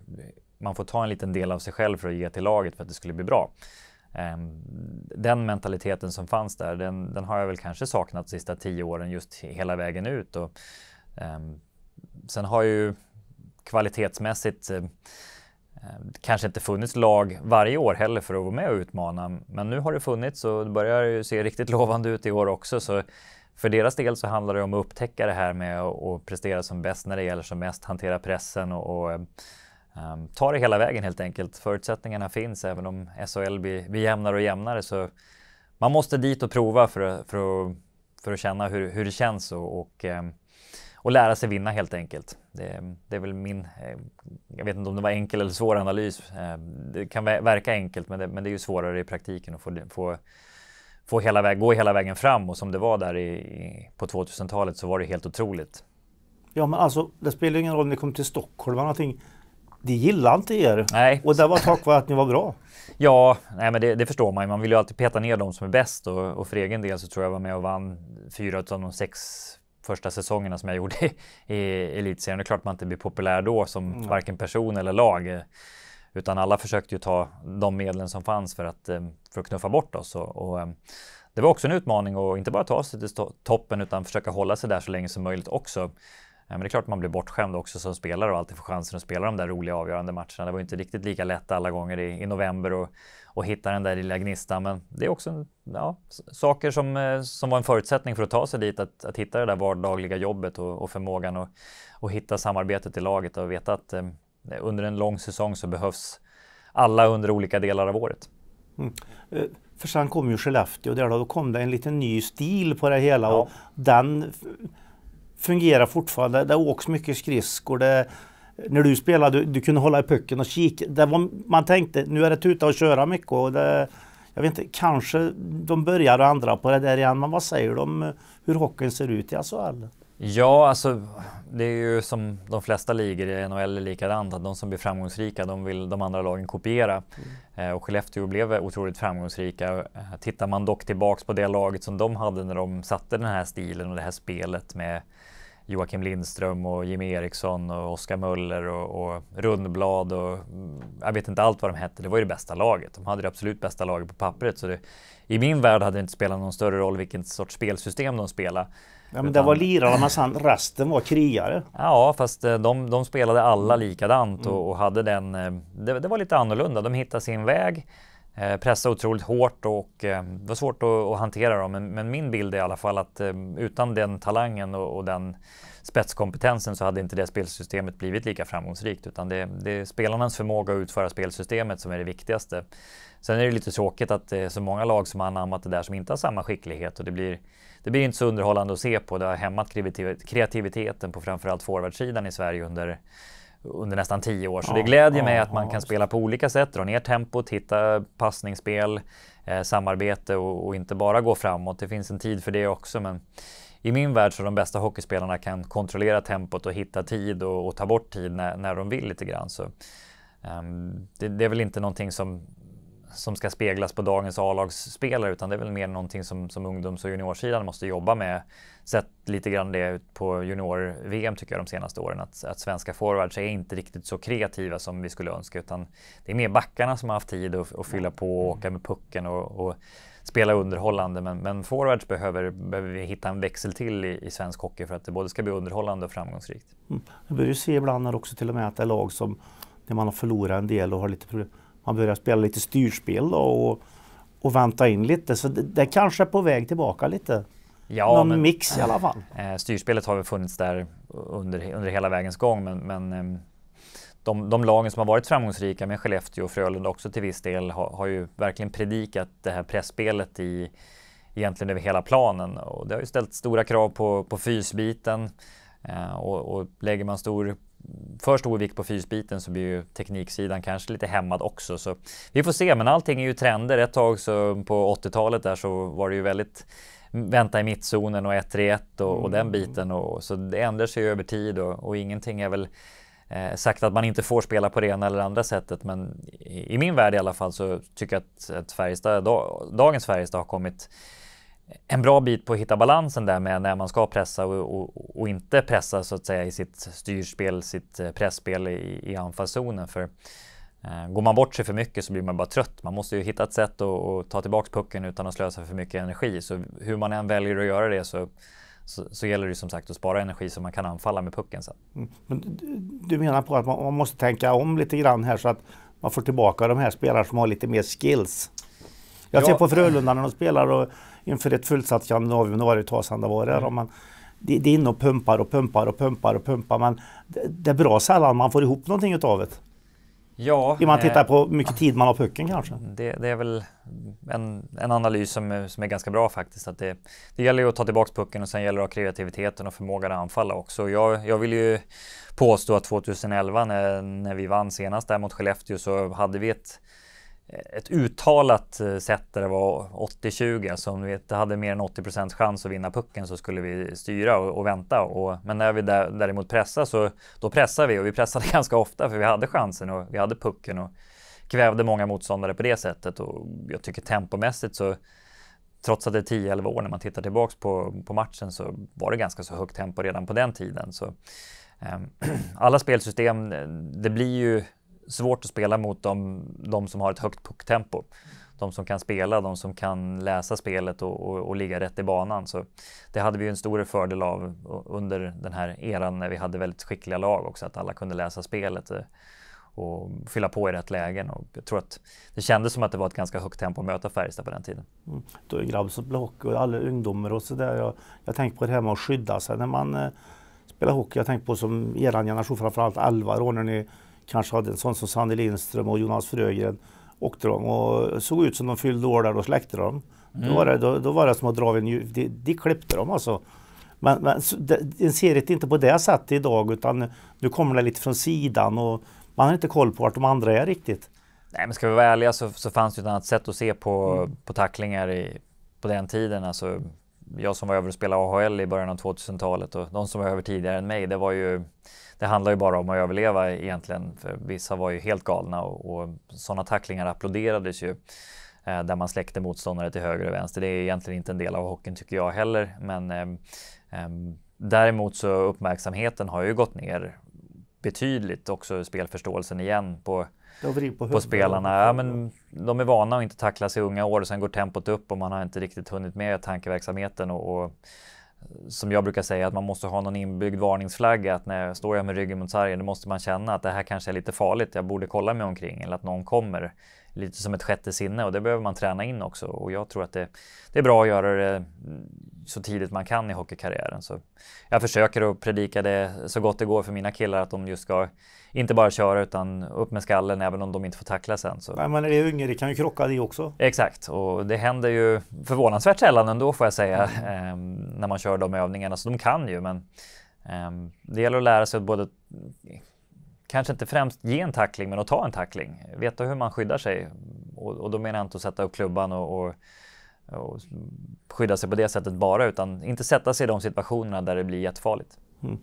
man får ta en liten del av sig själv för att ge till laget för att det skulle bli bra. Um, den mentaliteten som fanns där den, den, har jag väl kanske saknat de sista tio åren just hela vägen ut. Och, ehm, sen har ju kvalitetsmässigt eh, Eh, kanske inte funnits lag varje år heller för att vara med och utmana. Men nu har det funnits och det börjar ju se riktigt lovande ut i år också. Så för deras del så handlar det om att upptäcka det här med att prestera som bäst när det gäller som mest, hantera pressen och, och um, ta det hela vägen helt enkelt. Förutsättningarna finns även om SHL blir, blir jämnare och jämnare. Så man måste dit och prova för, för, att, för att känna hur, hur det känns. och, och um, och lära sig vinna helt enkelt. Det, det, är väl min, eh, jag vet inte om det var enkel eller svår analys. Eh, det kan verka enkelt men det, men det är ju svårare i praktiken att få, få, få hela väg, gå hela vägen fram och som det var där i, på 2000-talet så var det helt otroligt. Ja men alltså det spelar ingen roll om ni kom till Stockholm eller någonting. De gillade inte er. Nej. Och det var tack vare att ni var bra. Ja, nej, men det, det, förstår man Man vill ju alltid peta ner de som är bäst och, och för egen del så tror jag var med och vann fyra av de sex första säsongerna som jag gjorde i, i elitserien. Det är klart man inte blir populär då som mm. varken person eller lag. Eh, utan alla försökte ju ta de medlen som fanns för att, eh, för att knuffa bort oss. Och, och eh, det var också en utmaning att inte bara ta sig till toppen utan försöka hålla sig där så länge som möjligt också. Men det är klart man blir bortskämd också som spelare och alltid får chansen att spela de där roliga avgörande matcherna. Det var inte riktigt lika lätt alla gånger i, i november och, och hitta den där lilla gnistan. Men det är också ja, saker som, eh, som var en förutsättning för att ta sig dit. Att, att hitta det där vardagliga jobbet och, och förmågan att och hitta samarbetet i laget och veta att eh, under en lång säsong så behövs alla under olika delar av året. Mm. Eh, för sen kom ju Skellefteå där då, då kom det en liten ny stil på det hela ja. och den fungerar fortfarande. Det åks mycket skridskor. Det, när du spelade, du, du kunde hålla i pucken och kika. Det var, man tänkte, nu är det tuta och köra mycket. Och det, jag vet inte, kanske de börjar och andra på det där igen. Men vad säger de hur hockeyn ser ut i SHL? Ja, alltså det är ju som de flesta ligor i NHL är likadant de som blir framgångsrika de vill de andra lagen kopiera. Mm. Eh, och Skellefteå blev otroligt framgångsrika. Eh, tittar man dock tillbaks på det laget som de hade när de satte den här stilen och det här spelet med Joakim Lindström och Jimmy Eriksson och Oskar Möller och, och, Rundblad och mm, jag vet inte allt vad de hette. Det var ju det bästa laget. De hade det absolut bästa laget på pappret. Så det, I min värld hade det inte spelat någon större roll vilken sorts spelsystem de spelade. Ja, men Utan... det var lirarna, men sen resten var krigare. Ja, fast eh, de, de spelade alla likadant och, och hade den... Eh, det, det var lite annorlunda. De hittade sin väg. Eh, pressa otroligt hårt och ehm, det var svårt att, hantera dem. Men, min bild är i alla fall att ehm, utan den talangen och, den spetskompetensen så hade inte det spelsystemet blivit lika framgångsrikt. Utan det, det, är spelarnas förmåga att utföra spelsystemet som är det viktigaste. Sen är det lite tråkigt att det är så många lag som har anammat det där som inte har samma skicklighet och det blir, det blir inte så underhållande att se på. Det har hämmat kreativiteten på framförallt forwardsidan i Sverige under under nästan tio år. Så ja, det glädjer ja, mig att man ja, kan spela på olika sätt, dra ner tempot, hitta passningsspel, eh, samarbete och, och, inte bara gå framåt. Det finns en tid för det också, men i min värld så är de bästa hockeyspelarna kan kontrollera tempot och hitta tid och, och ta bort tid när, när de vill lite grann. Så, um, det, det, är väl inte någonting som som ska speglas på dagens A-lagsspelare utan det är väl mer någonting som, som ungdoms och juniorsidan måste jobba med. Sett lite grann det på junior-VM tycker jag de senaste åren att, att svenska forwards är inte riktigt så kreativa som vi skulle önska utan det är mer backarna som har haft tid att, att fylla på och åka med pucken och, och spela underhållande. Men, men forwards behöver, behöver vi hitta en växel till i, i, svensk hockey för att det både ska bli underhållande och framgångsrikt. Mm. Jag börjar ju se ibland också till och med att det är lag som när man har förlorat en del och har lite problem man börjar spela lite styrspel då och, och vänta in lite. Så det, det kanske är på väg tillbaka lite. Ja, Någon men, mix i alla fall. Eh, styrspelet har väl funnits där under, under hela vägens gång men, men ehm, de, de, lagen som har varit framgångsrika med Skellefteå och Frölunda också till viss del har, har ju verkligen predikat det här pressspelet i egentligen över hela planen och det har ju ställt stora krav på, på fysbiten eh, och, och lägger man stor för stor vikt på fysbiten så blir ju tekniksidan kanske lite hämmad också. Så vi får se, men allting är ju trender. Ett tag så på 80-talet där så var det ju väldigt vänta i mittzonen och 1-3-1 och, och, den mm. biten. Och, så det ändrar sig över tid och, och ingenting är väl eh, sagt att man inte får spela på det ena eller andra sättet. Men i, i min värld i alla fall så tycker jag att, att Färjestad, dagens Färjestad har kommit en bra bit på att hitta balansen där med när man ska pressa och, och, och inte pressa så att säga i sitt styrspel, sitt eh, pressspel i, i anfallszonen. För eh, går man bort sig för mycket så blir man bara trött. Man måste ju hitta ett sätt att ta tillbaka pucken utan att slösa för mycket energi. Så hur man än väljer att göra det så så, så, gäller det som sagt att spara energi så man kan anfalla med pucken sen. Mm. Men du menar på att man, måste tänka om lite grann här så att man får tillbaka de här spelarna som har lite mer skills? Jag ja. ser på Frölunda när de spelar och inför ett fullsatt januari, januari Torslanda-våror. Mm. Det, det är inne och pumpar och pumpar och pumpar och pumpar. Men det, det är bra sällan man får ihop någonting utav det. Ja, om man tittar eh, på hur mycket tid man har på pucken kanske. Det, det är väl en, en analys som är, som är, ganska bra faktiskt. Att det, det gäller ju att ta tillbaka pucken och sen gäller det att ha kreativiteten och förmågan att anfalla också. Jag, jag vill ju påstå att 2011 när, när vi vann senast där mot Skellefteå så hade vi ett ett uttalat eh, sätt där det var 80-20. Alltså om vi inte hade mer än 80 chans att vinna pucken så skulle vi styra och, och vänta. Och, men när vi däremot pressade så då pressade vi och vi pressade ganska ofta för vi hade chansen och vi hade pucken och kvävde många motståndare på det sättet. Och jag tycker tempomässigt så trots att det är 10-11 år när man tittar tillbaks på, på matchen så var det ganska så högt tempo redan på den tiden. Så, ehm, alla spelsystem, det blir ju svårt att spela mot de, de som har ett högt pucktempo. De som kan spela, de som kan läsa spelet och, och, och, ligga rätt i banan. Så det hade vi en stor fördel av under den här eran när vi hade väldigt skickliga lag också, att alla kunde läsa spelet eh, och fylla på i rätt lägen. Och jag tror att det kändes som att det var ett ganska högt tempo att möta Färjestad på den tiden. Mm. Då är hockey och alla ungdomar och sådär. Jag, jag tänker på det här med att skydda sig när man eh, spelar hockey. Jag tänker på som eran generation, framförallt 11 år när ni kanske hade en sån som Sanny Lindström och Jonas Frögren åkte de och såg ut som de fyllde år där och släckte dem. Mm. Då, var det, då, då, var det som att dra en de, de klippte dem alltså. Men, men en serie är inte på det sättet idag utan nu kommer det lite från sidan och man har inte koll på vart de andra är riktigt. Nej men ska vi vara ärliga så, så fanns det ett annat sätt att se på, mm. på tacklingar i, på den tiden. Alltså, jag som var över och spelade AHL i början av 2000-talet och de som var över tidigare än mig det var ju det handlar ju bara om att överleva egentligen. För vissa var ju helt galna och, och sådana tacklingar applåderades ju eh, där man släckte motståndare till höger och vänster. Det är egentligen inte en del av hockeyn tycker jag heller, men eh, eh däremot så uppmärksamheten har ju gått ner betydligt också spelförståelsen igen på, på, på spelarna. Ja, men de är vana att inte tacklas i unga år och sen går tempot upp och man har inte riktigt hunnit med tankeverksamheten och, och som jag brukar säga, att man måste ha någon inbyggd varningsflagga. Att när jag står jag med ryggen mot sargen, då måste man känna att det här kanske är lite farligt. Jag borde kolla mig omkring eller att någon kommer. Lite som ett sjätte sinne och det behöver man träna in också. Och jag tror att det, det är bra att göra det så tidigt man kan i hockeykarriären. Så jag försöker att predika det så gott det går för mina killar att de just ska inte bara köra utan upp med skallen även om de inte får tackla sen. Så. Nej, men är det är unge, det kan ju krocka det också. Exakt, och det händer ju förvånansvärt sällan ändå får jag säga mm. eh, när man kör de övningarna. Så de kan ju, men eh, det gäller att lära sig både kanske inte främst ge en tackling, men att ta en tackling. Veta hur man skyddar sig. Och, och då menar jag inte att sätta upp klubban och, och, och, skydda sig på det sättet bara, utan inte sätta sig i de situationerna där det blir jättefarligt. Mm.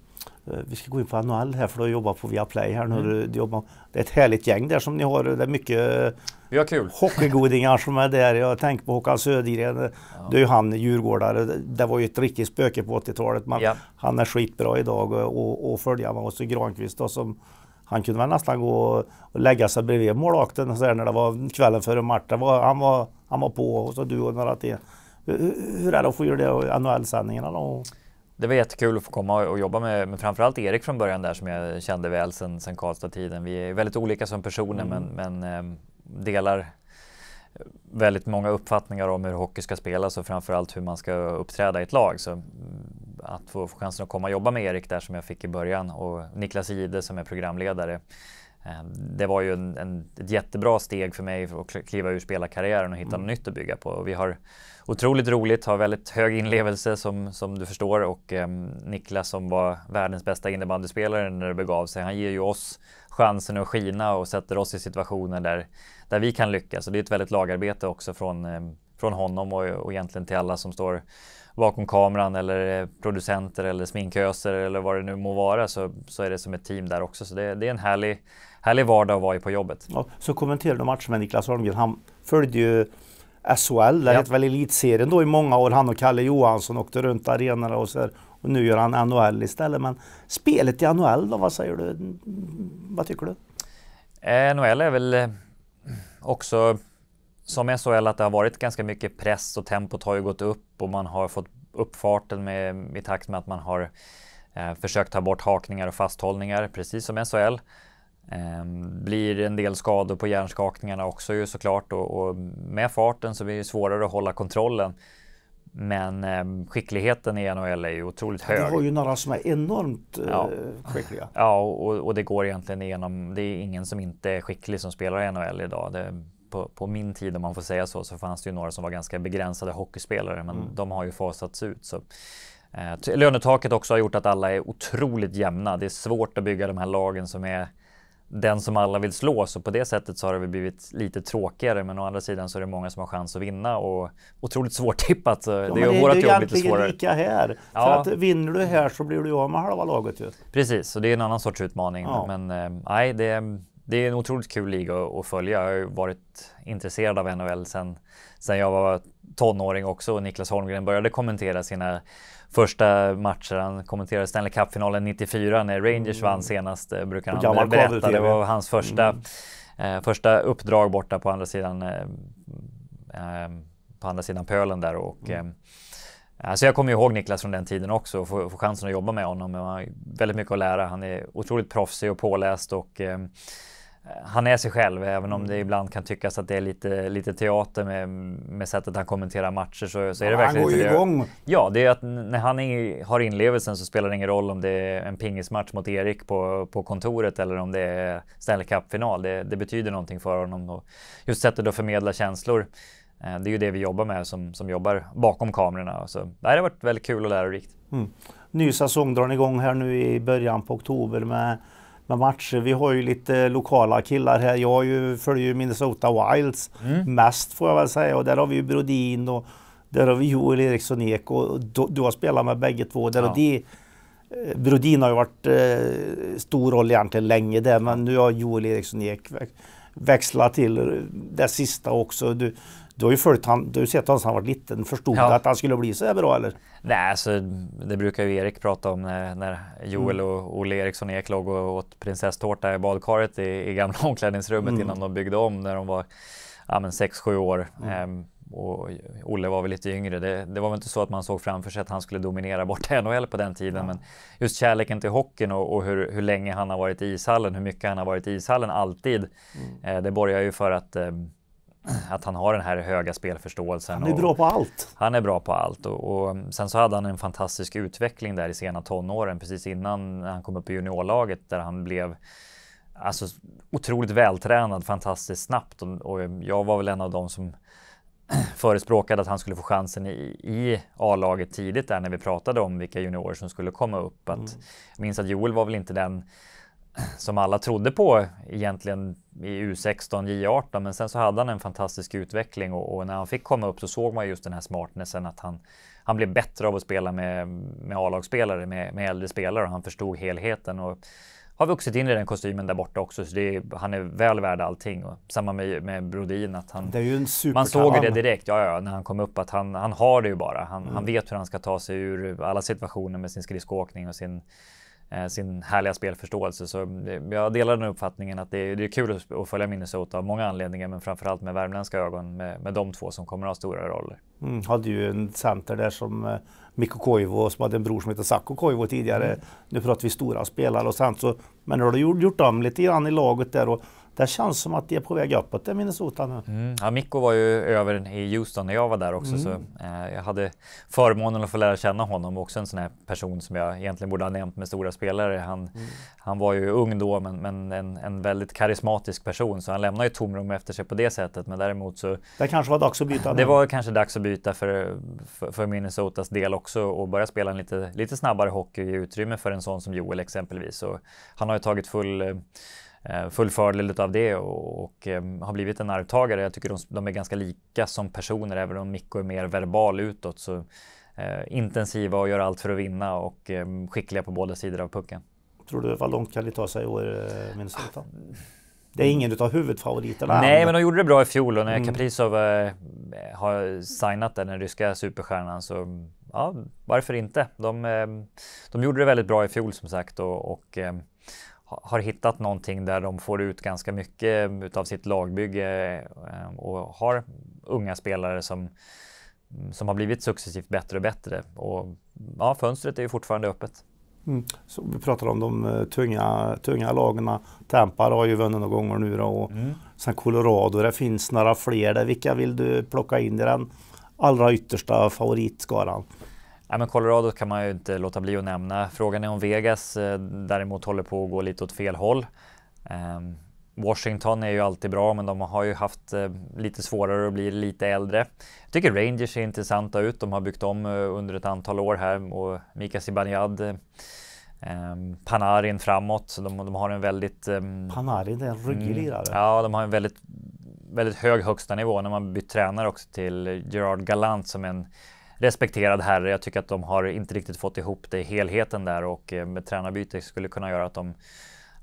Eh, vi ska gå in på NHL här för du har jobbat på Viaplay här nu. Mm. det är ett härligt gäng där som ni har. Det är mycket vi har kul. Eh, hockeygodingar som är där. Jag tänker på Håkan Södergren. Ja. Det är ju han, djurgårdare. Det var ju ett riktigt spöke på 80-talet men ja. han är skitbra idag och, och följa med. Och så Granqvist då, som han kunde väl nästan gå och lägga sig bredvid målvakten när det var kvällen före match. Var, han, var, han var på och så du och några till. Hur, hur är det att få göra det i NHL-sändningarna då? Det var jättekul att få komma och jobba med, med framförallt Erik från början där som jag kände väl sen, sen Karlstad-tiden. Vi är väldigt olika som personer mm. men, men eh, delar väldigt många uppfattningar om hur hockey ska spelas och framförallt hur man ska uppträda i ett lag. Så att få, få chansen att komma och jobba med Erik där som jag fick i början och Niklas Ide som är programledare Eh, det var ju en, en, ett jättebra steg för mig för att kliva ur spelarkarriären och hitta mm. något nytt att bygga på. vi har otroligt roligt, har väldigt hög inlevelse som, som du förstår och eh, Niklas som var världens bästa innebandyspelare när det begav sig, han ger ju oss chansen att skina och sätter oss i situationer där, där vi kan lyckas. Och det är ett väldigt lagarbete också från, eh, från honom och, och egentligen till alla som står bakom kameran eller eh, producenter eller sminköser eller vad det nu må vara så, så är det som ett team där också. Så det, det är en härlig, härlig vardag att vara i på jobbet. Ja, så kommenterar du matchen med Niklas Holmgren. Han följde ju SHL, det ja. väl Elitserien då i många år. Han och Kalle Johansson åkte runt arenorna och så här. Och nu gör han NHL istället. Men spelet i NHL då, vad säger du? Vad tycker du? Eh, NHL är väl eh, också som SHL att det har varit ganska mycket press och tempot har ju gått upp och man har fått upp farten med, i takt med att man har eh, försökt ta bort hakningar och fasthållningar, precis som SHL. Eh, blir en del skador på hjärnskakningarna också ju såklart och, och med farten så blir det svårare att hålla kontrollen. Men eh, skickligheten i NHL är ju otroligt hög. Du har ju några som är enormt eh, ja. skickliga. Ja, och, och, det går egentligen igenom. Det är ingen som inte är skicklig som spelar i NHL idag. Det, på, på, min tid, om man får säga så, så fanns det ju några som var ganska begränsade hockeyspelare, men mm. de har ju fasats ut. Så. Eh, lönetaket också har gjort att alla är otroligt jämna. Det är svårt att bygga de här lagen som är den som alla vill slå, så på det sättet så har det blivit lite tråkigare. Men å andra sidan så är det många som har chans att vinna och otroligt svårtippat. Så eh, ja, det gör vårt jobb lite svårare. Det är ju här. Ja. För att vinner du här så blir du av med halva laget ju. Precis, så det är en annan sorts utmaning. Ja. Men eh, det det är en otroligt kul liga att följa. Jag har varit intresserad av NHL sedan sen jag var tonåring också och Niklas Holmgren började kommentera sina första matcher. Han kommenterade Stanley Cup-finalen 94 när Rangers mm. vann senast, eh, brukar han Gammal berätta. Det var hans första, mm. eh, första uppdrag borta på andra sidan eh, eh på andra sidan pölen där. Och, mm. Alltså jag kommer ihåg Niklas från den tiden också och få, chansen att jobba med honom. Han har väldigt mycket att lära. Han är otroligt proffsig och påläst och han är sig själv, även om det mm. ibland kan tyckas att det är lite, lite teater med, med sättet han kommenterar matcher. Så, så är det verkligen han går ju igång! Ja, det är att när han är, har inlevelsen så spelar det ingen roll om det är en pingismatch mot Erik på, på kontoret eller om det är Stanley Cup-final. Det, det, betyder någonting för honom. Och just sättet att förmedla känslor, eh, det är ju det vi jobbar med som, som jobbar bakom kamerorna. Så, det har varit väldigt kul och lärorikt. Mm. Ny säsong drar ni igång här nu i början på oktober med med matcher. Vi har ju lite lokala killar här. Jag ju, följer ju Minnesota Wilds mm. mest får jag väl säga och där har vi ju Brodin och där har vi Joel Eriksson Ek och du, du har spelat med bägge två. Där ja. och de, eh, Brodin har ju varit eh, stor roll egentligen länge där men nu har Joel Eriksson Ek växlat till det sista också. Du, du har ju följt han, du har sett honom sedan han var liten. Förstod du ja. att han skulle bli så här bra eller? Nej, alltså, det brukar ju Erik prata om när, när Joel mm. och Olle Eriksson Ek låg och åt prinsesstårta i badkaret i, i gamla omklädningsrummet mm. innan de byggde om när de var 6-7 år. Mm. Ehm, och Olle var väl lite yngre. Det, det, var väl inte så att man såg framför sig att han skulle dominera bort NHL på den tiden. Ja. Men just kärleken till hockeyn och, och hur, hur, länge han har varit i ishallen, hur mycket han har varit i ishallen alltid. Mm. Eh, det borgar ju för att ehm, att han har den här höga spelförståelsen. Han är bra på allt. Han är bra på allt. Och, och, sen så hade han en fantastisk utveckling där i sena tonåren, precis innan han kom upp i juniorlaget där han blev alltså, otroligt vältränad, fantastiskt snabbt. Och, och jag var väl en av dem som förespråkade att han skulle få chansen i, i A-laget tidigt där när vi pratade om vilka juniorer som skulle komma upp. Att, mm. Jag minns att Joel var väl inte den som alla trodde på egentligen i U16, J18, men sen så hade han en fantastisk utveckling och, och, när han fick komma upp så såg man just den här smartnessen att han, han blev bättre av att spela med, med A-lagsspelare, med, med äldre spelare och han förstod helheten och har vuxit in i den kostymen där borta också. Så är, han är väl värd allting. Och samma med, med Brodin, att han, man såg det direkt ja, ja, när han kom upp att han, han har det ju bara. Han, mm. han vet hur han ska ta sig ur alla situationer med sin skridskoåkning och sin Eh, sin härliga spelförståelse. Så eh, jag delar den uppfattningen att det är, det är kul att följa Minnesota av många anledningar, men framförallt med värmländska ögon med, med de två som kommer att ha stora roller. Mm, hade ju en center där som eh, Mikko Koivo som hade en bror som hette Sakko Koivo tidigare. Mm. Nu pratar vi stora spelare och sen så, men nu har du gjort, gjort om lite grann i laget där och det känns som att de är på väg uppåt i Minnesota nu. Mm. Ja, Mikko var ju över i Houston när jag var där också mm. så eh, jag hade förmånen att få lära känna honom. Också en sån här person som jag egentligen borde ha nämnt med stora spelare. Han, mm. han var ju ung då men, men en, en, väldigt karismatisk person så han lämnar ju tomrum efter sig på det sättet. Men däremot så... Det kanske var dags att byta? Det var kanske dags att byta för, för, för Minnesotas del också och börja spela en lite, lite snabbare hockey och ge utrymme för en sån som Joel exempelvis. Och han har ju tagit full eh, Eh, full fördel av det och, och, eh, har blivit en arvtagare. Jag tycker de, de är ganska lika som personer, även om Mikko är mer verbal utåt. Så, eh, intensiva och gör allt för att vinna och skickliga på båda sidor av pucken. Tror du vad långt kan det ta sig i år, Minnesota? Ah. Det är ingen utav huvudfavoriterna. Nej, men de gjorde det bra i fjol och när mm. Kaprizov eh, har signat där, den ryska superstjärnan, så ja, varför inte? De, eh, de gjorde det väldigt bra i fjol som sagt och, och eh, har hittat någonting där de får ut ganska mycket utav sitt lagbygge eh, och har unga spelare som, som har blivit successivt bättre och bättre. Och, ja, fönstret är ju fortfarande öppet. Mm. vi pratar om de eh, tunga, tunga lagarna. Tampa har ju vunnit några gånger nu då, och mm. sen Colorado. Det finns några fler där. Vilka vill du plocka in i den allra yttersta favoritskaran? Ja, men Colorado kan man ju inte låta bli att nämna. Frågan är om Vegas eh, däremot håller på att gå lite åt fel håll. Ehm, Washington är ju alltid bra, men de har ju haft eh, lite svårare att bli lite äldre. Jag tycker Rangers ser intressanta ut. De har byggt om eh, under ett antal år här och Mika Zibanejad ehm, Panarin framåt. De, de har en väldigt... Ehm, Panarin är en mm, ruggig lirare. ja, de har en väldigt väldigt hög högsta nivå när man bytt tränare också till Gerard Gallant som är en respekterad herre. Jag tycker att de har inte riktigt fått ihop det i helheten där och eh, med tränarbyte skulle kunna göra att de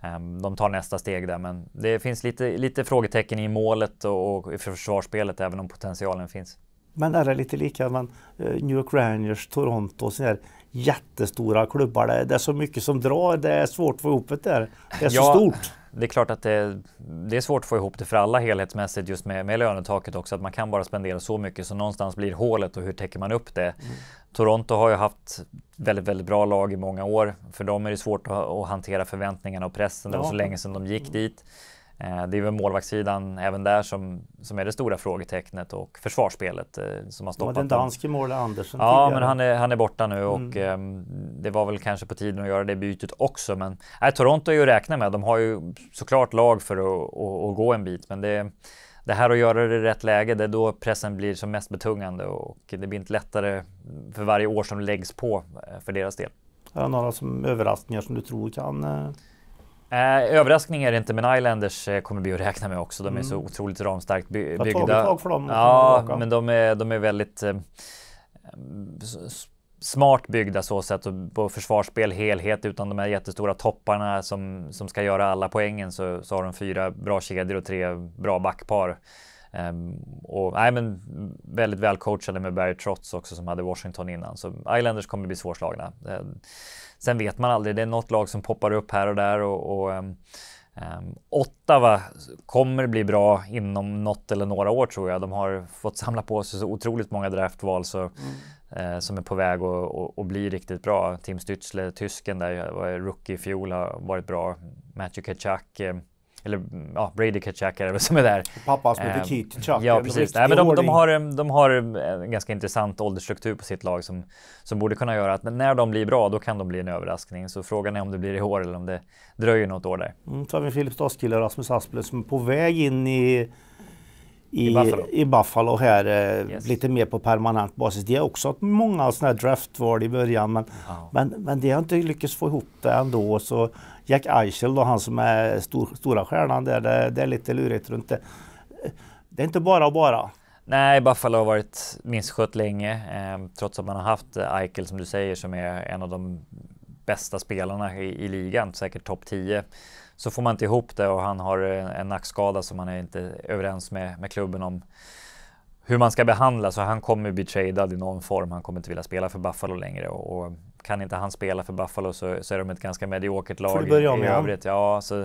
ehm, de tar nästa steg där, men det finns lite, lite frågetecken i målet och, i försvarsspelet, även om potentialen finns. Men är det lite lika med eh, New York Rangers, Toronto, sådana här jättestora klubbar? Det är så mycket som drar, det är svårt att få ihop det där. Det är så ja, stort det är klart att det, det, är svårt att få ihop det för alla helhetsmässigt just med, med lönetaket också att man kan bara spendera så mycket så någonstans blir hålet och hur täcker man upp det. Mm. Toronto har ju haft väldigt, väldigt bra lag i många år. För dem är det svårt att, att hantera förväntningarna och pressen. Ja. Det var så länge sedan de gick mm. dit. Eh, det är väl målvaktssidan även där som, som är det stora frågetecknet och försvarsspelet eh, som har stoppat. Det var den danske målet Andersen Ja, tidigare. men han är, han är borta nu och mm. Ehm, det var väl kanske på tiden att göra det bytet också. Men nej, Toronto är ju att räkna med. De har ju såklart lag för att, att, att gå en bit, men det det här att göra det i rätt läge, det är då pressen blir som mest betungande och det blir inte lättare för varje år som läggs på eh, för deras del. Är det några som, överraskningar som du tror kan Eh, överraskning är det inte, men Islanders eh, kommer vi att räkna med också. De är mm. så otroligt ramstarkt by byggda. Det har tagit tag för dem. Ja, men de är, de är väldigt eh, smart byggda så sett på försvarsspel, helhet utan de här jättestora topparna som, som ska göra alla poängen så, så har de fyra bra kedjor och tre bra backpar. Um, och, nej, men väldigt välcoachade med Barry Trotz också som hade Washington innan. Så Islanders kommer bli svårslagna. Ehm, Sen vet man aldrig, det är något lag som poppar upp här och där och, och ehm, ehm, Ottawa kommer bli bra inom något eller några år tror jag. De har fått samla på sig så otroligt många draftval så, mm. uh, som är på väg att bli riktigt bra. Tim Stützle, tysken där, var rookie i fjol, har varit bra. Matthew Kachak, uh, ehm, eller mm, ja, Brady Kachak är det som är där. Pappa som heter ehm, Keith Kachak. Ja, precis. Nej, men de, de, har, de har eh, en ganska intressant åldersstruktur på sitt lag som, som borde kunna göra att när de blir bra, då kan de bli en överraskning. Så frågan är om det blir i år eller om det dröjer något år där. Mm, så har vi en Filipstadskille, Rasmus Asplund, som är på väg in i i, I, Buffalo. i Buffalo här, eh, yes. lite mer på permanent basis. De har också haft många sådana här draftval i början men, oh. men, men de har inte lyckats få ihop det ändå. Så Jack Eichel då, han som är stor, stora stjärnan där, det, det är lite lurigt runt det. Det är inte bara och bara. Nej, Buffalo har varit misskött länge eh, trots att man har haft eh, Eichel som du säger som är en av de bästa spelarna i, i ligan, säkert topp 10. Så får man inte ihop det och han har eh, en, nackskada som man är inte överens med, med klubben om hur man ska behandla så han kommer bli tradad i någon form. Han kommer inte vilja spela för Buffalo längre och, och kan inte han spela för Buffalo så, så är de ett ganska mediokert lag i, övrigt. Ja, så,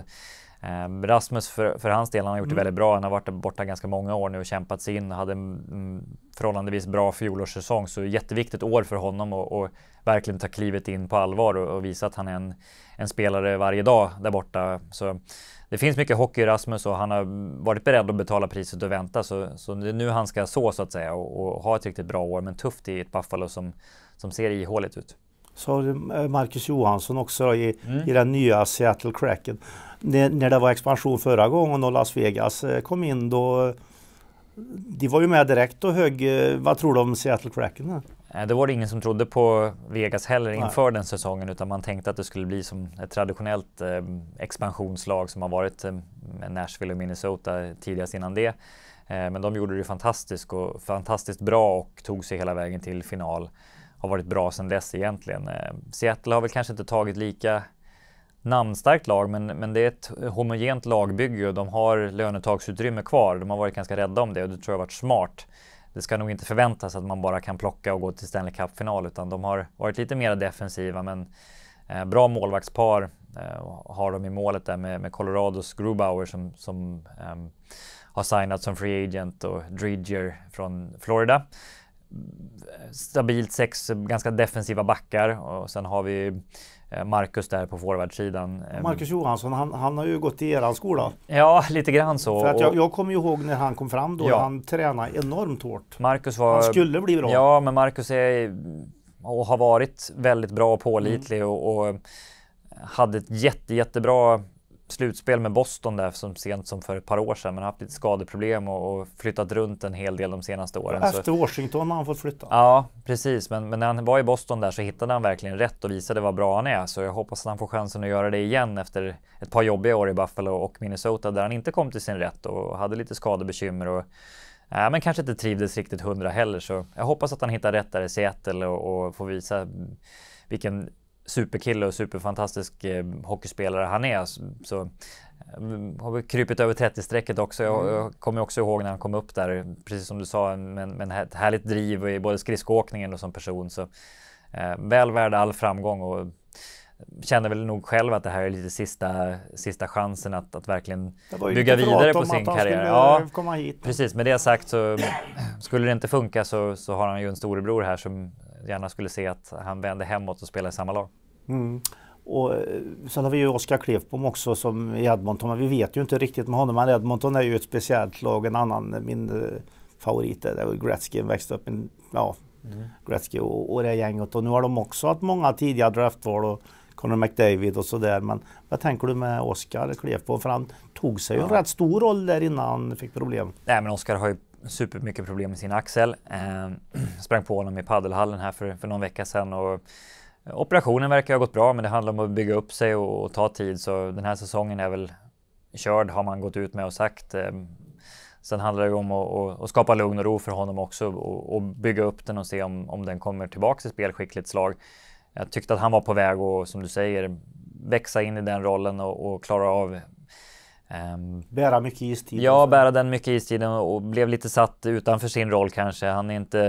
eh, Rasmus för, för hans del, han har gjort mm. det väldigt bra. Han har varit borta ganska många år nu och kämpat sig in. Hade en mm, förhållandevis bra fjolårssäsong så jätteviktigt år för honom och, och verkligen ta klivet in på allvar och, och, visa att han är en, en spelare varje dag där borta. Så det finns mycket hockey i Rasmus och han har varit beredd att betala priset och vänta. Så, så det är nu han ska så, så att säga och, och ha ett riktigt bra år, men tufft i ett Buffalo som, som ser ihåligt ut. Så har eh, Marcus Johansson också då, i, mm. i den nya Seattle Kraken. När, när det var expansion förra gången och Las Vegas eh, kom in då de var ju med direkt och högg, eh, vad tror du om Seattle Kraken? Det var det ingen som trodde på Vegas heller inför Nej. den säsongen utan man tänkte att det skulle bli som ett traditionellt eh, expansionslag som har varit eh, Nashville och Minnesota tidigast innan det. Eh, men de gjorde det fantastiskt, och, fantastiskt bra och tog sig hela vägen till final har varit bra sedan dess egentligen. Eh, Seattle har väl kanske inte tagit lika namnstarkt lag, men, men det är ett homogent lagbygge och de har lönetagsutrymme kvar. De har varit ganska rädda om det och det tror jag har varit smart. Det ska nog inte förväntas att man bara kan plocka och gå till Stanley Cup-final, utan de har varit lite mer defensiva, men eh, bra målvaktspar eh, har de i målet där med, med Colorados Grubauer som, som eh, har signat som free agent och Dridger från Florida stabilt sex ganska defensiva backar och sen har vi eh, Marcus där på forwardsidan. Eh, Marcus Johansson, han, han, har ju gått i eran skola. Ja, lite grann så. För att jag, jag kommer ihåg när han kom fram då, ja. han tränade enormt hårt. Marcus var... Han skulle bli bra. Ja, men Marcus är och har varit väldigt bra och pålitlig mm. och, och hade ett jätte, jättebra slutspel med Boston där som sent som för ett par år sedan men haft lite skadeproblem och, och flyttat runt en hel del de senaste åren. Efter så... Washington har han fått flytta. Ja, precis. Men, men, när han var i Boston där så hittade han verkligen rätt och visade vad bra han är. Så jag hoppas att han får chansen att göra det igen efter ett par jobbiga år i Buffalo och Minnesota där han inte kom till sin rätt och hade lite skadebekymmer. Och... men kanske inte trivdes riktigt hundra heller så jag hoppas att han hittar rätt där i Seattle och, och får visa vilken superkille och superfantastisk eh, hockeyspelare han är. Så, så eh, har vi krypit över 30-strecket också. Jag, mm. jag kommer också ihåg när han kom upp där, precis som du sa, med, med ett härligt driv i både skridskoåkningen och som person. Så, eh, väl värd all framgång och känner väl nog själv att det här är lite sista, sista chansen att, att verkligen bygga vidare på sin karriär. Ja, komma hit. Precis, med det sagt så skulle det inte funka så, så har han ju en storebror här som, gärna skulle se att han vände hemåt och spelade i samma lag. Mm. Och eh, sen har vi ju Oskar Klefbom också som i Edmonton, men vi vet ju inte riktigt med honom. Men Edmonton är ju ett speciellt lag. En annan, min eh, favorit är väl Gretzky, växte upp med ja, mm. Gretzky och, och det gänget. Och nu har de också haft många tidiga draftval och Connor McDavid och sådär. Men vad tänker du med Oskar Klefbom? För han tog sig ju ja. en rätt stor roll där innan han fick problem. Nej, men Oskar har ju supermycket problem med sin axel. Eh, sprang på honom i paddelhallen här för, för någon vecka sedan och operationen verkar ha gått bra men det handlar om att bygga upp sig och, och ta tid så den här säsongen är väl körd har man gått ut med och sagt. Eh, sen handlar det om att, och, och skapa lugn och ro för honom också och, och, bygga upp den och se om, om den kommer tillbaks i spelskickligt slag. Jag tyckte att han var på väg att, som du säger, växa in i den rollen och, och klara av Um, bära mycket istid. Ja, bära den mycket istiden och, blev lite satt utanför sin roll kanske. Han är inte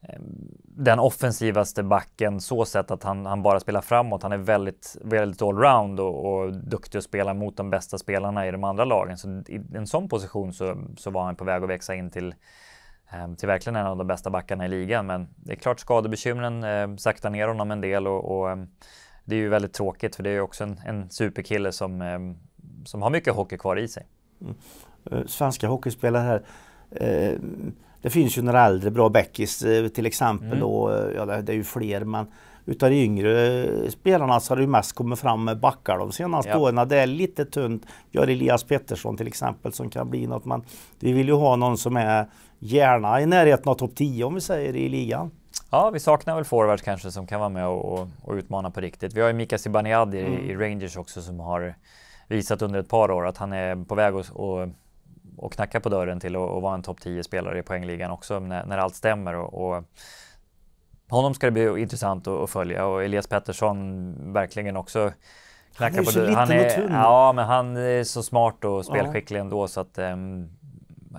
ehm, den offensivaste backen så sett att han, han bara spelar framåt. Han är väldigt, väldigt allround och, och duktig att spela mot de bästa spelarna i de andra lagen. Så i en sån position så, så var han på väg att växa in till, ehm, till verkligen en av de bästa backarna i ligan. Men det är klart skadebekymren eh, saktar ner honom en del och, och det är ju väldigt tråkigt för det är ju också en, en superkille som eh, som har mycket hockey kvar i sig. Mm. Eh, svenska hockeyspelare här. Eh, det finns ju några äldre bra bäckis eh, till exempel mm. och eh, ja, det är ju fler men utav de yngre spelarna så har det ju mest kommit fram med backar de senaste ja. åren. Det är lite tunt. Vi har Elias Pettersson till exempel som kan bli något men vi vill ju ha någon som är gärna i närheten av topp 10 om vi säger i ligan. Ja, vi saknar väl forwards kanske som kan vara med och, och, och utmana på riktigt. Vi har ju Mika Zibanejad i, mm. i Rangers också som har visat under ett par år att han är på väg att och, och knacka på dörren till att vara en topp 10-spelare i poängligan också när, när allt stämmer. Och, och honom ska det bli intressant att, att följa och Elias Pettersson verkligen också knackar han är på liten Han är, tunn. ja, men han är så smart och spelskicklig ja. ändå så att um, ehm,